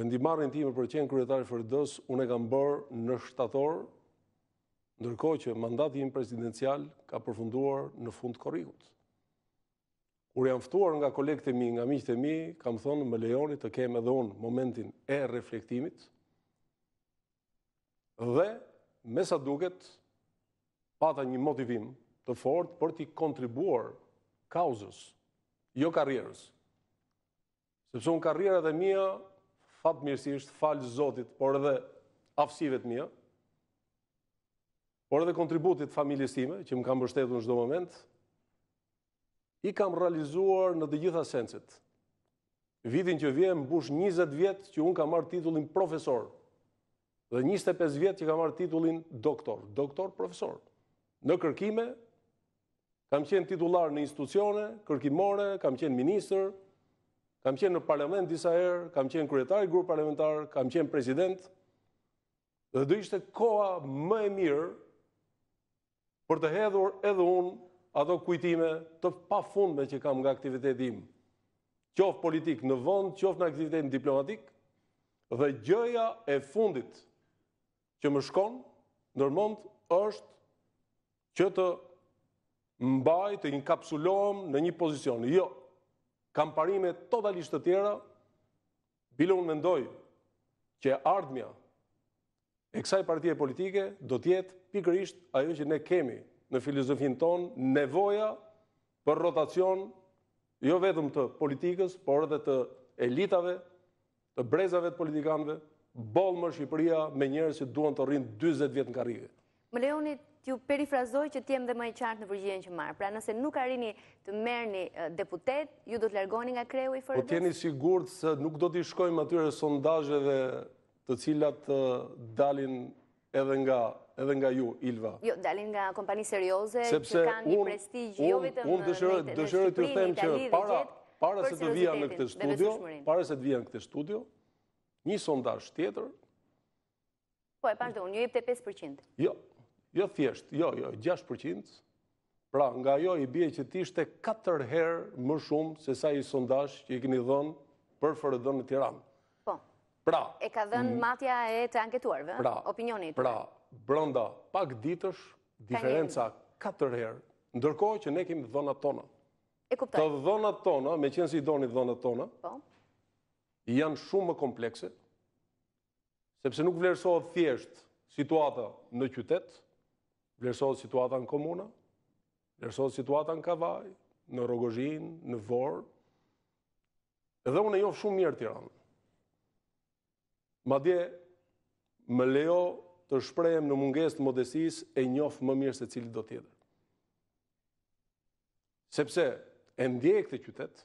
Vendimarin ti me për qenë kryetari fërdës, unë e kam bërë në shtator ndërkohë që mandati im prezidencial ka përfunduar në fund korrikut. Kur jam ftuar nga kolegët e mi, nga miqtë e mi, kam thonë me lejoni të kem edhe unë momentin e reflektimit. Dhe me sa duket pata një motivim të fort për t'i kontribuar kauzës, jo karrierës. Sepse unë karierët e mia fatë mirësisht falë Zotit, por edhe aftësive të mia, por edhe kontributit familistime, që më kam bështetu në shdo moment, i kam realizuar në të gjitha sensit. Vitin që vje më bush 20 vjetë që unë kam marrë titullin profesor, dhe 25 vjetë që kam marrë titullin doktor, doktor profesor. Në kërkime, kam qenë titular në institucione, kërkimore, kam qenë minister, kam qenë në parlament disa erë, kam qenë kërjetar i grupë parlamentar, kam qenë president, dhe dhe ishte koa më e mirë për të hedhur edhe unë ato kujtime të pa fundme që kam nga aktivitetim, qof politik në vënd, qof në aktivitetin diplomatik, dhe gjëja e fundit që më shkon, nërmënd është që të mbaj, të inkapsulohem në një pozicion. Jo, kam parime totalisht të tjera, bilo unë mendoj që ardhmja e kësaj partije politike do tjetë pikërisht ajo që ne kemi në filozofin ton, nevoja për rotacion, jo vetëm të politikës, por edhe të elitave, të brezave të politikanve, bolë më Shqipëria me njerës që duan të rrinë 20 vjetë në karive. Më leoni t'ju perifrazoj që t'jem dhe më qartë në përgjien që marë, pra nëse nuk arrini të merë një deputet, ju do t'lergoni nga kreu i fërëdës? Po t'jeni sigur të se nuk do t'i shkojmë atyre sondajëve të cilat dalin edhe nga edhe nga ju, Ilva. Jo, dalin nga kompani serioze, që kanë një prestigjë, jo vetëm në Shqiprin, Italijë, dhe jetë, për sirozitetit, dhe në shushmërin. Para se të vijan në këtë studio, para se të vijan në këtë studio, një sondash tjetër... Po, e pashdo, një jep të 5%. Jo, jo thjesht, jo, jo, 6%. Pra, nga jo, i bje që ti ishte 4 herë më shumë se sa i sondash që i këni dhënë për fërëdhën në Tiranë. Po, pra, e ka dhënë matja e të anketuarve, pra, opinionit. Pra, brënda pak ditësh diferenca katër herë. Ndërkohë që ne kemi dhona tona. E kuptoj. Të dhona tona, me qenë si doni dhona tona, po? janë shumë më komplekse, sepse nuk vlerësohet thjesht situata në qytet, vlerësohet situata në komuna, vlerësohet situata në kavaj, në rogozhin, në vorë. Edhe unë e jofë shumë mirë tiranë. Ma dje, më leo të shprejmë në munges të modesis e njofë më mirë se cili do tjetër. Sepse, e ndje e këtë qytet,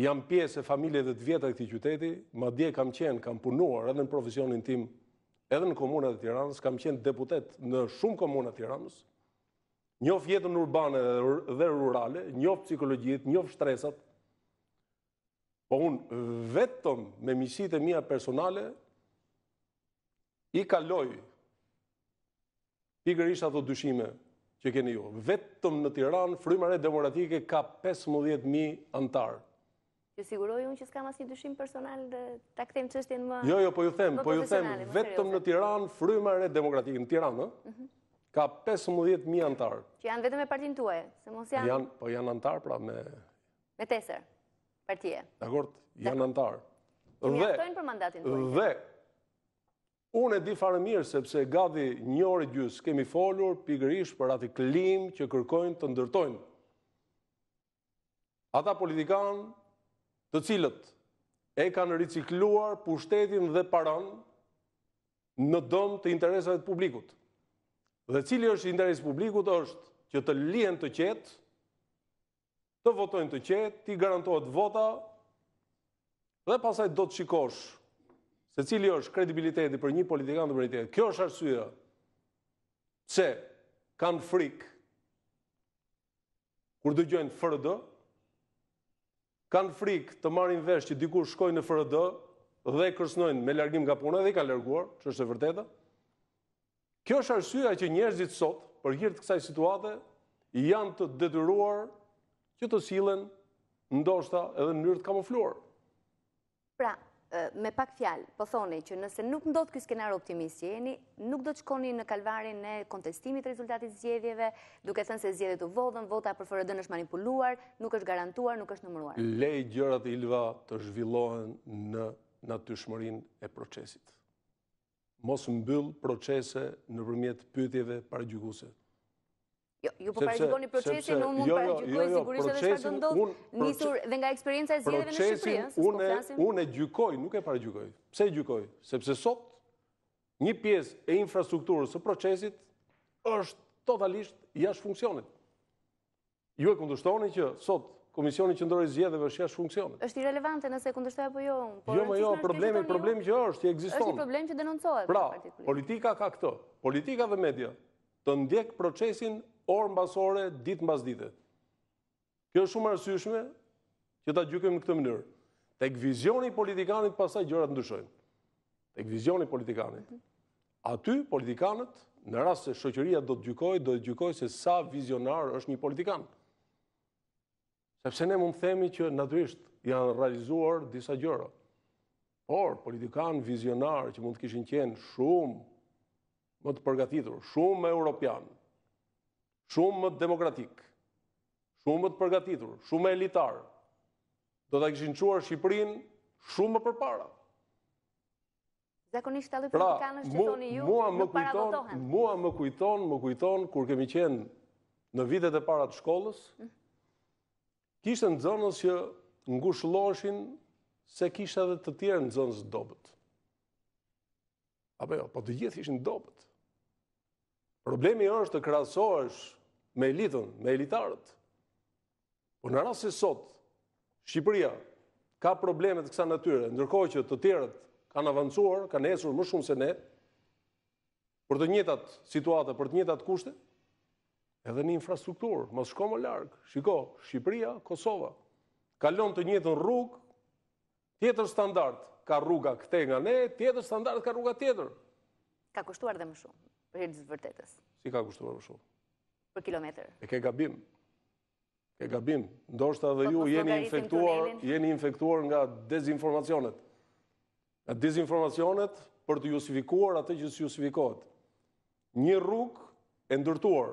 jam pjesë e familje dhe të vjeta këtë qyteti, ma dje kam qenë, kam punuar edhe në profesionin tim, edhe në komunat e tiranës, kam qenë deputet në shumë komunat e tiranës, njofë jetën urbane dhe rurale, njofë psikologjit, njofë shtresat, po unë vetëm me misit e mija personale, i kaloj pikërisht të dyshime që keni ju. Vetëm në Tiranë Frymëre Demokratike ka 15000 anëtar. Ju siguroj unë që s'kam asnjë dyshim personal dhe ta kthem çështjen më Jo, jo, po ju them, po ju them vetëm në Tiranë Frymëre Demokratike në Tiranë, ëh. Mhm. Ka 15000 anëtar. Që janë vetëm e partinë tuaj, se mos janë. po janë anëtar pra me me tesër partie. Dakor, janë anëtar. Dhe, për mandatin tuaj. Dhe, Unë e di farë mirë, sepse gati një orë gjusë kemi folur pikërish për ati klim që kërkojnë të ndërtojnë. Ata politikanë të cilët e kanë ricikluar pushtetin dhe paranë në dëmë të interesat publikut. Dhe cili është interes publikut është që të lijen të qetë, të votojnë të qetë, ti garantohet vota, dhe pasaj do të shikoshë se cili është kredibiliteti për një politikan të mëritet. Kjo është arsua që kanë frikë kur dë gjojnë FRD, kanë frikë të marin vesh që dikur shkojnë në FRD dhe kërsnojnë me largim nga punë dhe i ka lërguar, që është e vërteta. Kjo është arsua që njerëzit sot, për hirtë të kësaj situate, janë të detyruar që të silen ndoshta edhe në njërë të kamufluar. Pra, me pak fjalë, po thoni që nëse nuk ndodhë kësë skenar optimist që jeni, nuk do të shkoni në kalvarin në kontestimit rezultatit zjedhjeve, duke thënë se zjedhje të vodhën, vota për fërëdën është manipuluar, nuk është garantuar, nuk është numëruar. Lej gjërat ilva të zhvillohen në natyshmërin e procesit. Mos mbyll procese në përmjet pëtjeve para gjyguset. Jo, ju po parizikoni procesin, unë mund jo, parizikoj jo, sigurisht edhe shka të ndodhë njësur dhe nga eksperienca e zjedhe në Shqipërinë. Unë e gjykoj, nuk e parizikoj. Pse e gjykoj? Sepse sot një piesë e infrastrukturës së procesit është totalisht jash funksionit. Ju e kundushtoni që sot Komisioni Qëndrojë Zjedheve është jash funksionit. është i relevante nëse kundushtoj apo jo? Jo, më jo, problemi, problemi që është, i egziston. është i problem që denoncojë. Pra, politika ka këtë, Politika dhe media të ndjek procesin orë mbasore, ditë dite. Kjo është shumë arsyshme që ta gjykem në këtë mënyrë. Tek vizioni politikanit pasaj gjërat ndryshojnë. Tek vizioni politikanit. Aty politikanit, në rrasë se shëqëria do të gjykoj, do të gjykoj se sa vizionar është një politikan. Sepse ne mund themi që naturisht janë realizuar disa gjëra. Por, politikan vizionar që mund të kishin qenë shumë më të përgatitur, shumë më europianë, shumë më demokratik, shumë më të përgatitur, shumë më elitar. Do ta kishin çuar Shqipërinë shumë më përpara. Zakonisht ato pra, politikanësh që thoni ju, mua më kujton, mua më kujton, më kujton kur kemi qenë në vitet e para të shkollës, mm. kishte nxënës që shloshin, se kisha edhe të tjerë nxënës dobët. Apo jo, po të gjithë ishin dobët. Problemi është të krahasohesh me elitën, me elitarët. Por në rrasë e sot, Shqipëria ka problemet kësa natyre, ndërkohë që të tjerët kanë avancuar, kanë esur më shumë se ne, për të njëtat situata, për të njëtat kushte, edhe një infrastrukturë, më shko më larkë, shiko, Shqipëria, Kosova, kalon të njëtën rrugë, tjetër standart ka rruga këte nga ne, tjetër standart ka rruga tjetër. Ka kushtuar dhe më shumë, për hirtës vërtetës. Si ka kushtuar më shumë? për kilometër. E ke gabim. E gabim. Ndoshta dhe po, ju po, jeni infektuar nga dezinformacionet. Nga dezinformacionet për të justifikuar atë që së justifikohet. Një rrug e ndërtuar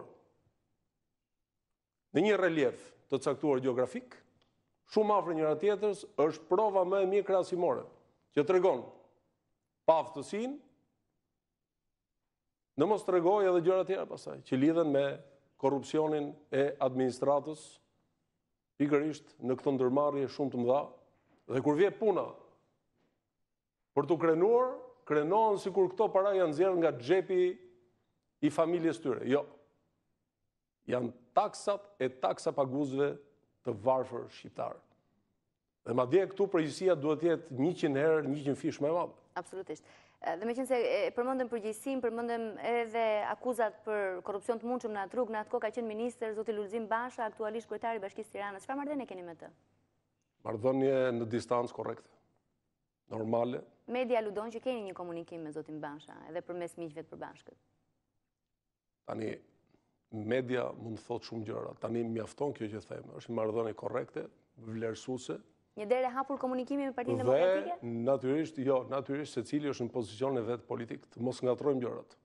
në një relief të caktuar geografik, shumë afrë njëra tjetërs është prova më e mjë krasimore, që të regonë paftësin, në mos të regoj edhe gjëra tjera pasaj, që lidhen me korupcionin e administratës, pikërisht në këtë ndërmarje shumë të mëdha, dhe kur vje puna për të krenuar, krenohen si kur këto para janë zjerë nga gjepi i familjes tyre. Jo, janë taksat e taksa paguzve të varfër shqiptarë. Dhe ma dje këtu prejësia duhet jetë 100 herë, 100 fish me madhe. Absolutisht. Dhe me qenë se përmëndëm përgjësim, përmëndëm edhe akuzat për korupcion të mund që më nga në atë atëko ka qenë minister, zotë i Lulzim Basha, aktualisht i bashkisë Tiranës, që fa e keni me të? Mardhën e në distancë korekte, normale. Media ludon që keni një komunikim me zotin Basha, edhe për mes miqve të përbashkët? Tani, media mund të thotë shumë gjëra, tani mjafton kjo që thejmë, është mardhën e korekte, vlerësuse, një dere hapur komunikimi me partinë demokratike? Dhe, naturisht, jo, naturisht, se cili është në pozicion e vetë politik, të mos nga trojmë gjërat.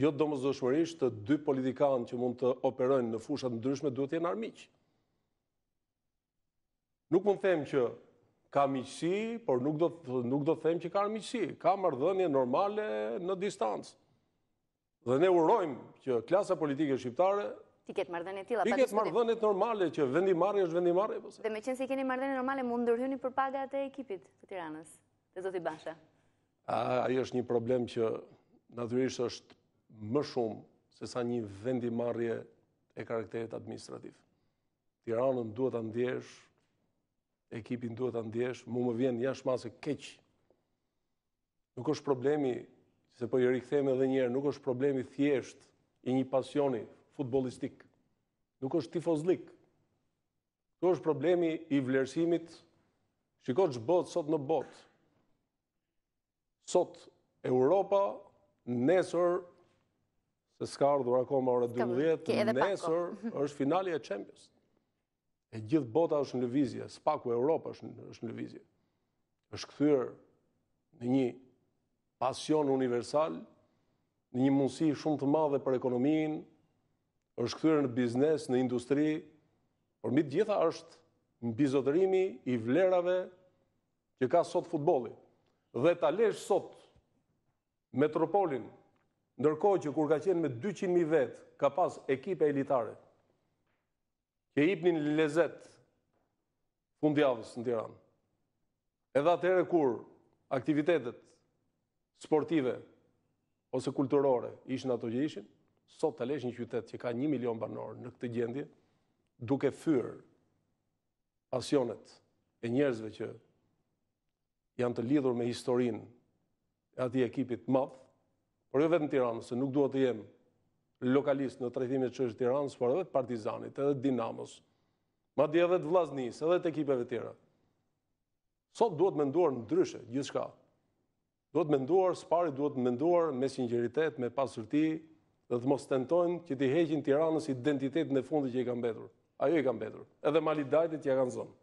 Jo të do dëshmërisht të dy politikanë që mund të operojnë në fushat në ndryshme, duhet jenë armiqë. Nuk mund them që ka miqësi, por nuk do them që ka armiqësi. Ka mardhënje normale në distancë. Dhe ne urojmë që klasa politike shqiptare ti ketë e tila. Ti ketë mardhënje normale, që vendimarje është vendimarje. Po dhe me qenë se keni e normale, mund dërhyni për pagat e ekipit të tiranës, dhe zoti basha? Ajo është një problem që naturisht është më shumë se sa një vendimarje e karakterit administrativ. Tiranën duhet të ndjesh, ekipin duhet të ndjesh, mu më vjen jashtë masë keq. Nuk është problemi, se po i rikëthejme dhe njerë, nuk është problemi thjesht i një pasioni, futbolistik, nuk është tifozlik. Këtu është problemi i vlerësimit, shiko që botë sot në botë. Sot Europa, nesër, se s'ka ardhur akoma orë 12, nesër është finali e Champions. E gjithë bota është në lëvizje, spaku Europa është në lëvizje. është këthyrë në një pasion universal, në një mundësi shumë të madhe për ekonominë, është këthyre në biznes, në industri, por mitë gjitha është në bizotërimi i vlerave që ka sot futboli. Dhe ta alesh sot metropolin, nërkoj që kur ka qenë me 200.000 vetë, ka pas ekipe elitare, që i pënin lezet fundjavës në tiranë. Edhe atë ere kur aktivitetet sportive ose kulturore ishën ato që ishën, sot të lesh një qytet që ka një milion banorë në këtë gjendje, duke fyrë pasionet e njerëzve që janë të lidhur me historin e ati ekipit madhë, por jo vetë në Tiranë, se nuk duhet të jemë lokalist në trejtimit që është Tiranë, por edhe të partizanit, edhe të dinamos, ma dhe edhe të vlaznis, edhe të ekipeve tjera. Sot duhet me nduar në dryshe, gjithë shka. Duhet me nduar, spari duhet me nduar me sinjeritet, me pasërti, dhe të mos tentojnë që t'i heqin tiranës identitet në fundi që i kam betur. Ajo i kam betur. Edhe mali dajtit që i kanë zonë.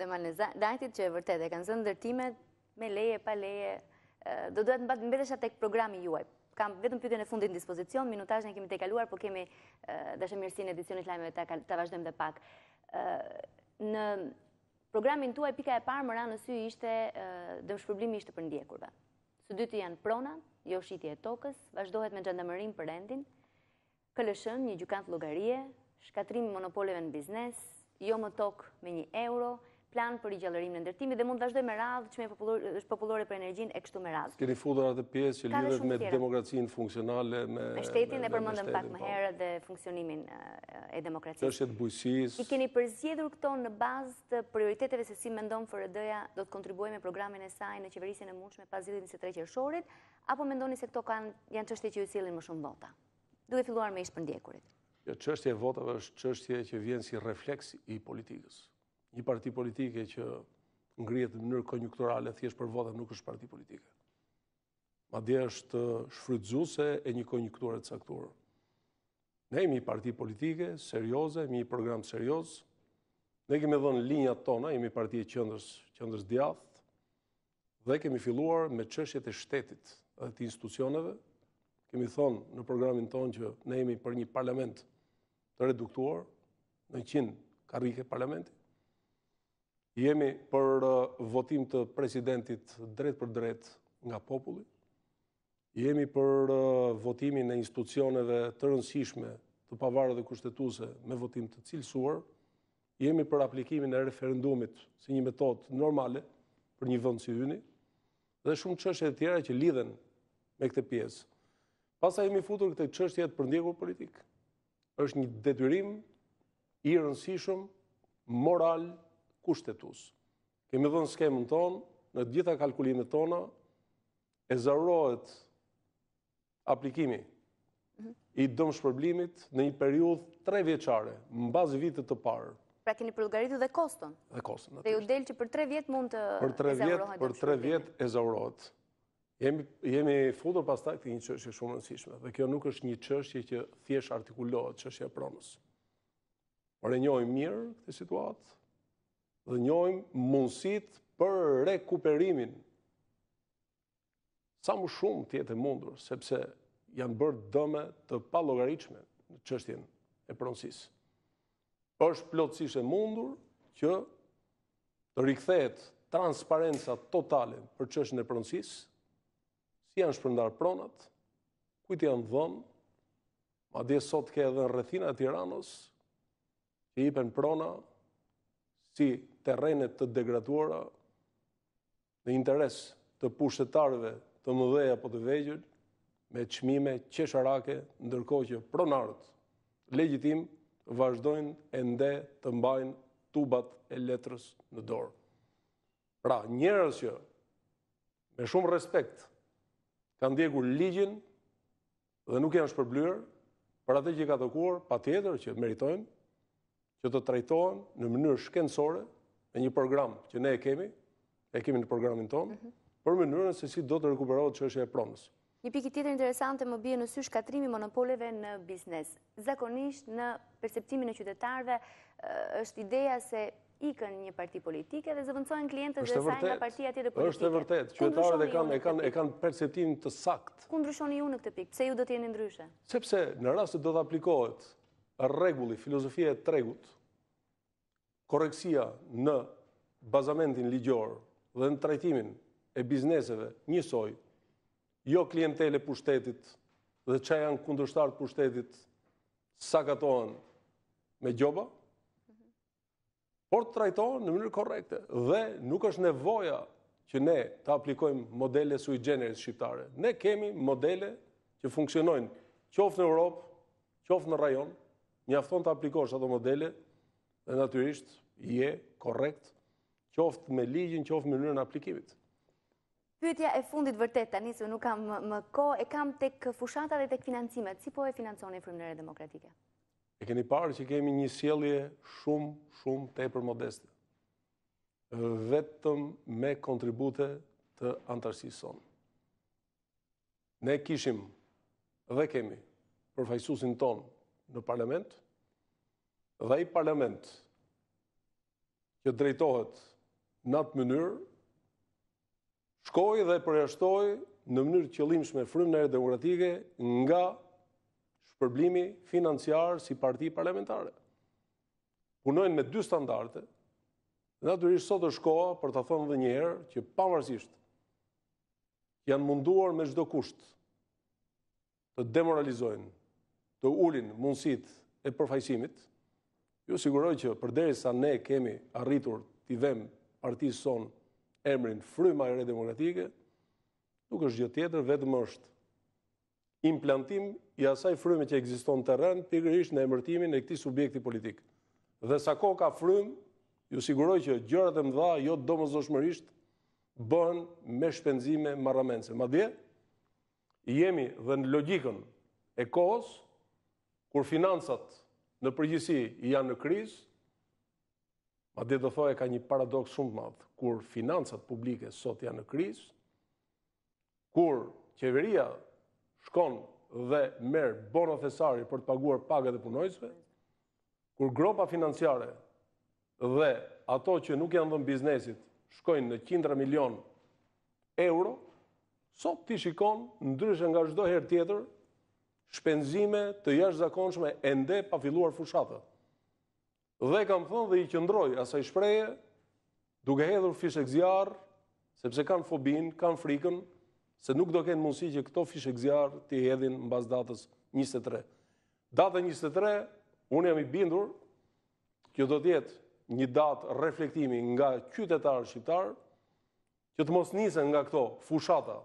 Dhe mali dajtit që e vërtet e kanë zonë ndërtimet me leje, pa leje. Do duhet në batë në tek programi juaj. Kam vetëm pyte në fundin dispozicion, minutaj në kemi te kaluar, po kemi dëshë mirësin edicionit lajme të vazhdojmë dhe pak. Në programin tuaj, pika e parë më ranë në sy ishte dëmshpërblimi ishte për ndjekurve së dyti janë prona, jo shqitje e tokës, vazhdohet me gjendëmërim për rendin, këllëshën një gjukantë logarie, shkatrimi monopoleve në biznes, jo më tokë me një euro, plan për i gjallërim në ndërtimi dhe mund të vazhdoj me radhë që me është populore për energjin e kështu me radhë. Këri fudra atë pjesë që lidhët me demokracinë funksionale me... shtetin dhe përmëndëm pak më po. herë dhe funksionimin e demokracinë. e bujësis... I keni përzjedhur këto në bazë të prioriteteve se si mendon dëja do të kontribuaj me programin e saj në qeverisin e mundshme pas zilin se tre qërëshorit, apo mendoni se këto janë qështje që ju cilin më shumë vota? filluar me jo, votave është që si refleks i politikës një parti politike që ngrihet në mënyrë konjunkturale thjesht për vota nuk është parti politike. Madje është uh, shfrytëzuese e një konjunkture të caktuar. Ne jemi parti politike serioze, jemi një program serioz. Ne kemi dhënë linjat tona, jemi parti e qendrës, qendrës djathtë dhe kemi filluar me çështjet e shtetit dhe të institucioneve. Kemi thonë në programin tonë që ne jemi për një parlament të reduktuar në 100 karike parlamentit jemi për uh, votim të presidentit drejt për drejt nga populli, jemi për uh, votimin e institucioneve të rëndësishme të pavarë dhe kushtetuse me votim të cilësuar, jemi për aplikimin e referendumit si një metod normale për një vëndë si yni, dhe shumë qështje tjera që lidhen me këte pjesë. Pasa jemi futur këte qështje të ndjekur politikë, është një detyrim i rëndësishëm, moralë, kushtetus. Kemi dhënë skemën tonë, në gjitha kalkulimet tona, e zarohet aplikimi i dëmë shpërblimit në një periud tre vjeqare, në bazë vitët të parë. Pra keni përlogaritë dhe koston? Dhe koston, Dhe ju del që për tre vjetë mund të e zarohet Për tre vjetë e zarohet. Jemi futur pas takë një qështje shumë nësishme, dhe kjo nuk është një qështje që thjesht artikulohet qështje e pronës. Rënjojmë mirë këtë situatë, dhe njojmë mundësit për rekuperimin. Sa më shumë tjetë e mundur, sepse janë bërë dëme të pa logaritme në qështjen e pronsis. është plotësishe mundur që të rikthejet transparenca totale për qështjen e pronsis, si janë shpërndar pronat, kujtë janë dhëmë, ma dje sot ke edhe në rëthina e tiranos, që i pen prona si terrenet të degraduara dhe interes të pushtetarëve të mëdheja apo të vegjël me çmime qesharake, ndërkohë që pronarët legjitim vazhdojnë ende të mbajnë tubat e letrës në dorë. Pra, njerëz që me shumë respekt kanë ndjekur ligjin dhe nuk janë shpërblyer për atë që ka të kuar, pa tjetër që meritojnë që të trajtojnë në mënyrë shkencore, e një program që ne e kemi, e kemi në programin tonë, mhm. për mënyrën se si do të rekuperohet që është e promës. Një pikit tjetër interesante më bje në sy shkatrimi monopoleve në biznes. Zakonisht në perceptimin e qytetarve është ideja se ikën një parti politike dhe zëvëndsojnë klientët dhe sajnë nga partia tjetër politike. është e vërtet, qytetarët e kanë perceptimin të sakt. Ku ndryshoni ju në këtë pikë? pse ju do t'jeni ndryshe? Sepse në rrasë do t'aplikohet regulli, filozofia e tregut, koreksia në bazamentin ligjor dhe në trajtimin e bizneseve njësoj, jo klientele pushtetit dhe që janë kundështar pushtetit sa katohen me gjoba, por të trajtohen në mënyrë korekte dhe nuk është nevoja që ne të aplikojmë modele sui generis shqiptare. Ne kemi modele që funksionojnë qofë në Europë, qofë në rajonë, një afton të aplikosh ato modele dhe natyrisht je korekt qoftë me ligjin, qoftë me njërën aplikimit. Pytja e fundit vërtet, tani se nuk kam më ko, e kam tek fushata dhe tek financimet, si po e financoni frimnëre demokratike? E keni parë që kemi një sjelje shumë, shumë e për modeste. Vetëm me kontribute të antarësisë sonë. Ne kishim dhe kemi përfajsusin tonë në parlamentë, dhe i parlament që drejtohet në atë mënyrë, shkoj dhe përjashtoj në mënyrë qëllimshme frymënare demokratike nga shpërblimi financiar si parti parlamentare. Punojnë me dy standarte, dhe natyrisht sot është koha për të thënë dhe njerë që pavarësisht janë munduar me çdo kusht të demoralizojnë, të ulin mundësitë e përfaqësimit, Ju siguroj që përderi sa ne kemi arritur t'i vem partijës son emrin fryma e redemokratike, nuk është gjë tjetër, vetëm është implantim i asaj fryme që egziston të rënd, pikërish në emërtimin e këti subjekti politikë. Dhe sa ko ka frym, ju siguroj që gjërat e mdha, jo të domës doshmërisht, bën me shpenzime maramense. Ma dhe, jemi dhe në logikën e kohës, kur finansat në përgjësi janë në krizë, ma dhe dhe thoje ka një paradoks shumë të madhë, kur financat publike sot janë në kriz, kur qeveria shkon dhe merë bono thesari për të paguar paga dhe punojësve, kur gropa financiare dhe ato që nuk janë dhe në biznesit shkojnë në kindra milion euro, sot ti shikon në nga gjdo herë tjetër shpenzime të jash zakonshme ende pa filluar fushatët. Dhe kam thënë dhe i qëndroj asaj shpreje, duke hedhur fishek zjarë, sepse kanë fobin, kanë frikën, se nuk do kënë mundësi që këto fishek zjarë të i hedhin në bazë datës 23. Data 23, unë jam i bindur, kjo do tjetë një datë reflektimi nga qytetarë shqiptarë, që të mos njëse nga këto fushatët,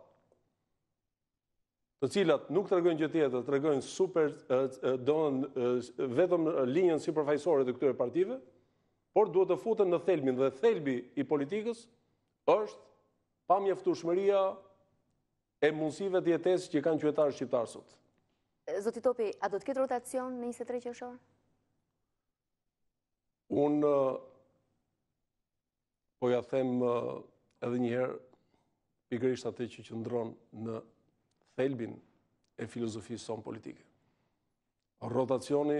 të cilat nuk të regojnë tjetër, të regojnë super, donën vetëm linjën si përfajsore të këtëre partive, por duhet të futën në thelbin dhe thelbi i politikës është pamje e mundësive djetes që kanë qëtarë shqiptarësot. Zotit Topi, a do të këtë rotacion në 23 shohë? Unë poja them edhe njëherë, pikërisht atë që që ndronë në thelbin e filozofisë sonë politike. Rotacioni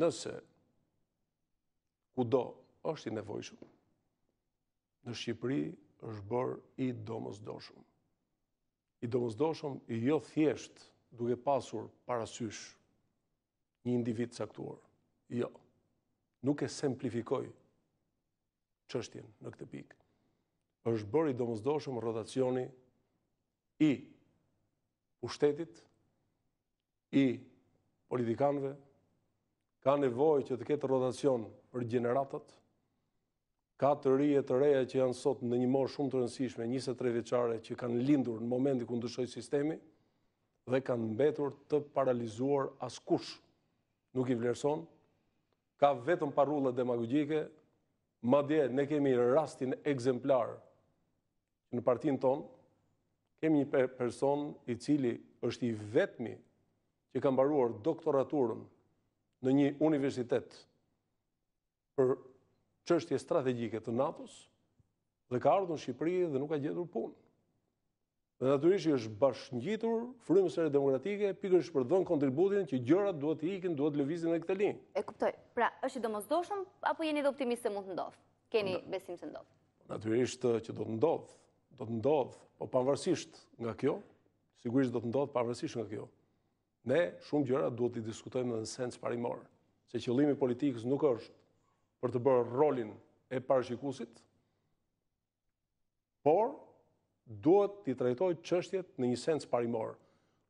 nëse ku do është i nevojshëm, në Shqipëri është bërë i domës doshëm. I domës doshëm i jo thjesht duke pasur parasysh një individ saktuar. Jo, nuk e semplifikoj qështjen në këtë pikë. është bërë i domës doshëm rotacioni i ushtetit, i politikanve, ka nevoj që të ketë rotacion për gjeneratat, ka të rije të reja që janë sot në një morë shumë të rëndësishme, 23 veçare që kanë lindur në momenti ku ndëshoj sistemi, dhe kanë mbetur të paralizuar askush, nuk i vlerëson, ka vetëm parullet demagogike, ma dje ne kemi rastin egzemplar në partin tonë, kemi një person i cili është i vetmi që ka mbaruar doktoraturën në një universitet për qështje strategjike të NATO-s dhe ka ardhën në Shqipëri dhe nuk ka gjetur punë. Dhe naturisht i është bashkëngjitur e demokratike, pikër është për dhënë kontributin që gjërat duhet të ikin, duhet të levizin dhe këtë linjë. E kuptoj, pra është i domozdoshëm, apo jeni dhe optimisë se mund të ndodhë? Keni besim se ndodhë? Naturisht që do të ndodhë, do të ndodhë, po pavarësisht nga kjo, sigurisht do të ndodhë pavarësisht nga kjo, ne shumë gjëra duhet të diskutojmë në sens parimor, se qëllimi politikës nuk është për të bërë rolin e parashikusit, por duhet të trajtoj qështjet në një sens parimor.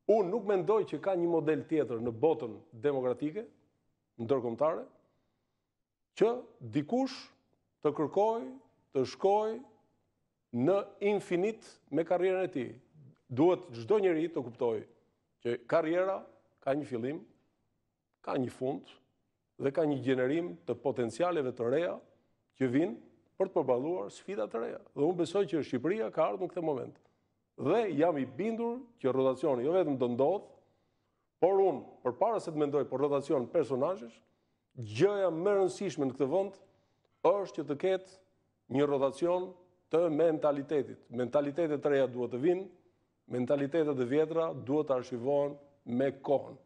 Unë nuk mendoj që ka një model tjetër në botën demokratike, në dërkomtare, që dikush të kërkoj, të shkoj, në infinit me karrierën e ti. Duhet gjdo njëri të kuptoj që karriera ka një filim, ka një fund dhe ka një gjenerim të potencialeve të reja që vinë për të përbaluar sfida të reja. Dhe unë besoj që Shqipëria ka ardhë në këtë moment. Dhe jam i bindur që rotacioni jo vetëm do ndodhë, por unë, për para se të mendoj për rotacion personajsh, gjëja më rëndësishme në këtë vënd është që të ketë një rotacion personajsh të mentalitetit. Mentalitetet të reja duhet të vinë, mentalitetet të vjetra duhet të arshivohen me kohën.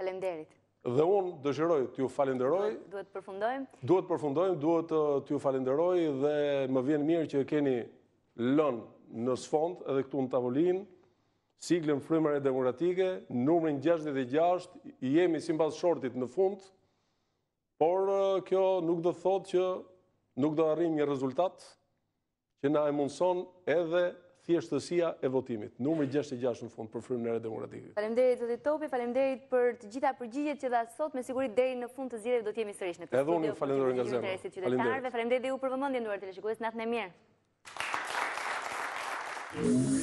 Falemderit. Dhe unë dëshiroj të ju falenderoj. Duhet të përfundojmë? Duhet të përfundojmë, duhet uh, të ju falenderoj dhe më vjen mirë që keni lënë në sfond edhe këtu në tavolin, siglën frymër e demokratike, numërin 66, jemi si shortit në fund, por uh, kjo nuk do thotë që nuk do arrim një rezultatë, që na e mundëson edhe thjeshtësia e votimit. Numëri 66 në fund për frimë e demokratikës. Falem derit, zëtë topi, falem derit për të gjitha përgjigjet që dha sot, me sigurit deri në fund të zire dhe do t'jemi sërish në këtë Edhe unë falem derit nga zemë. Falem derit. dhe ju për u përvëmëndi e të leshikues, e mirë.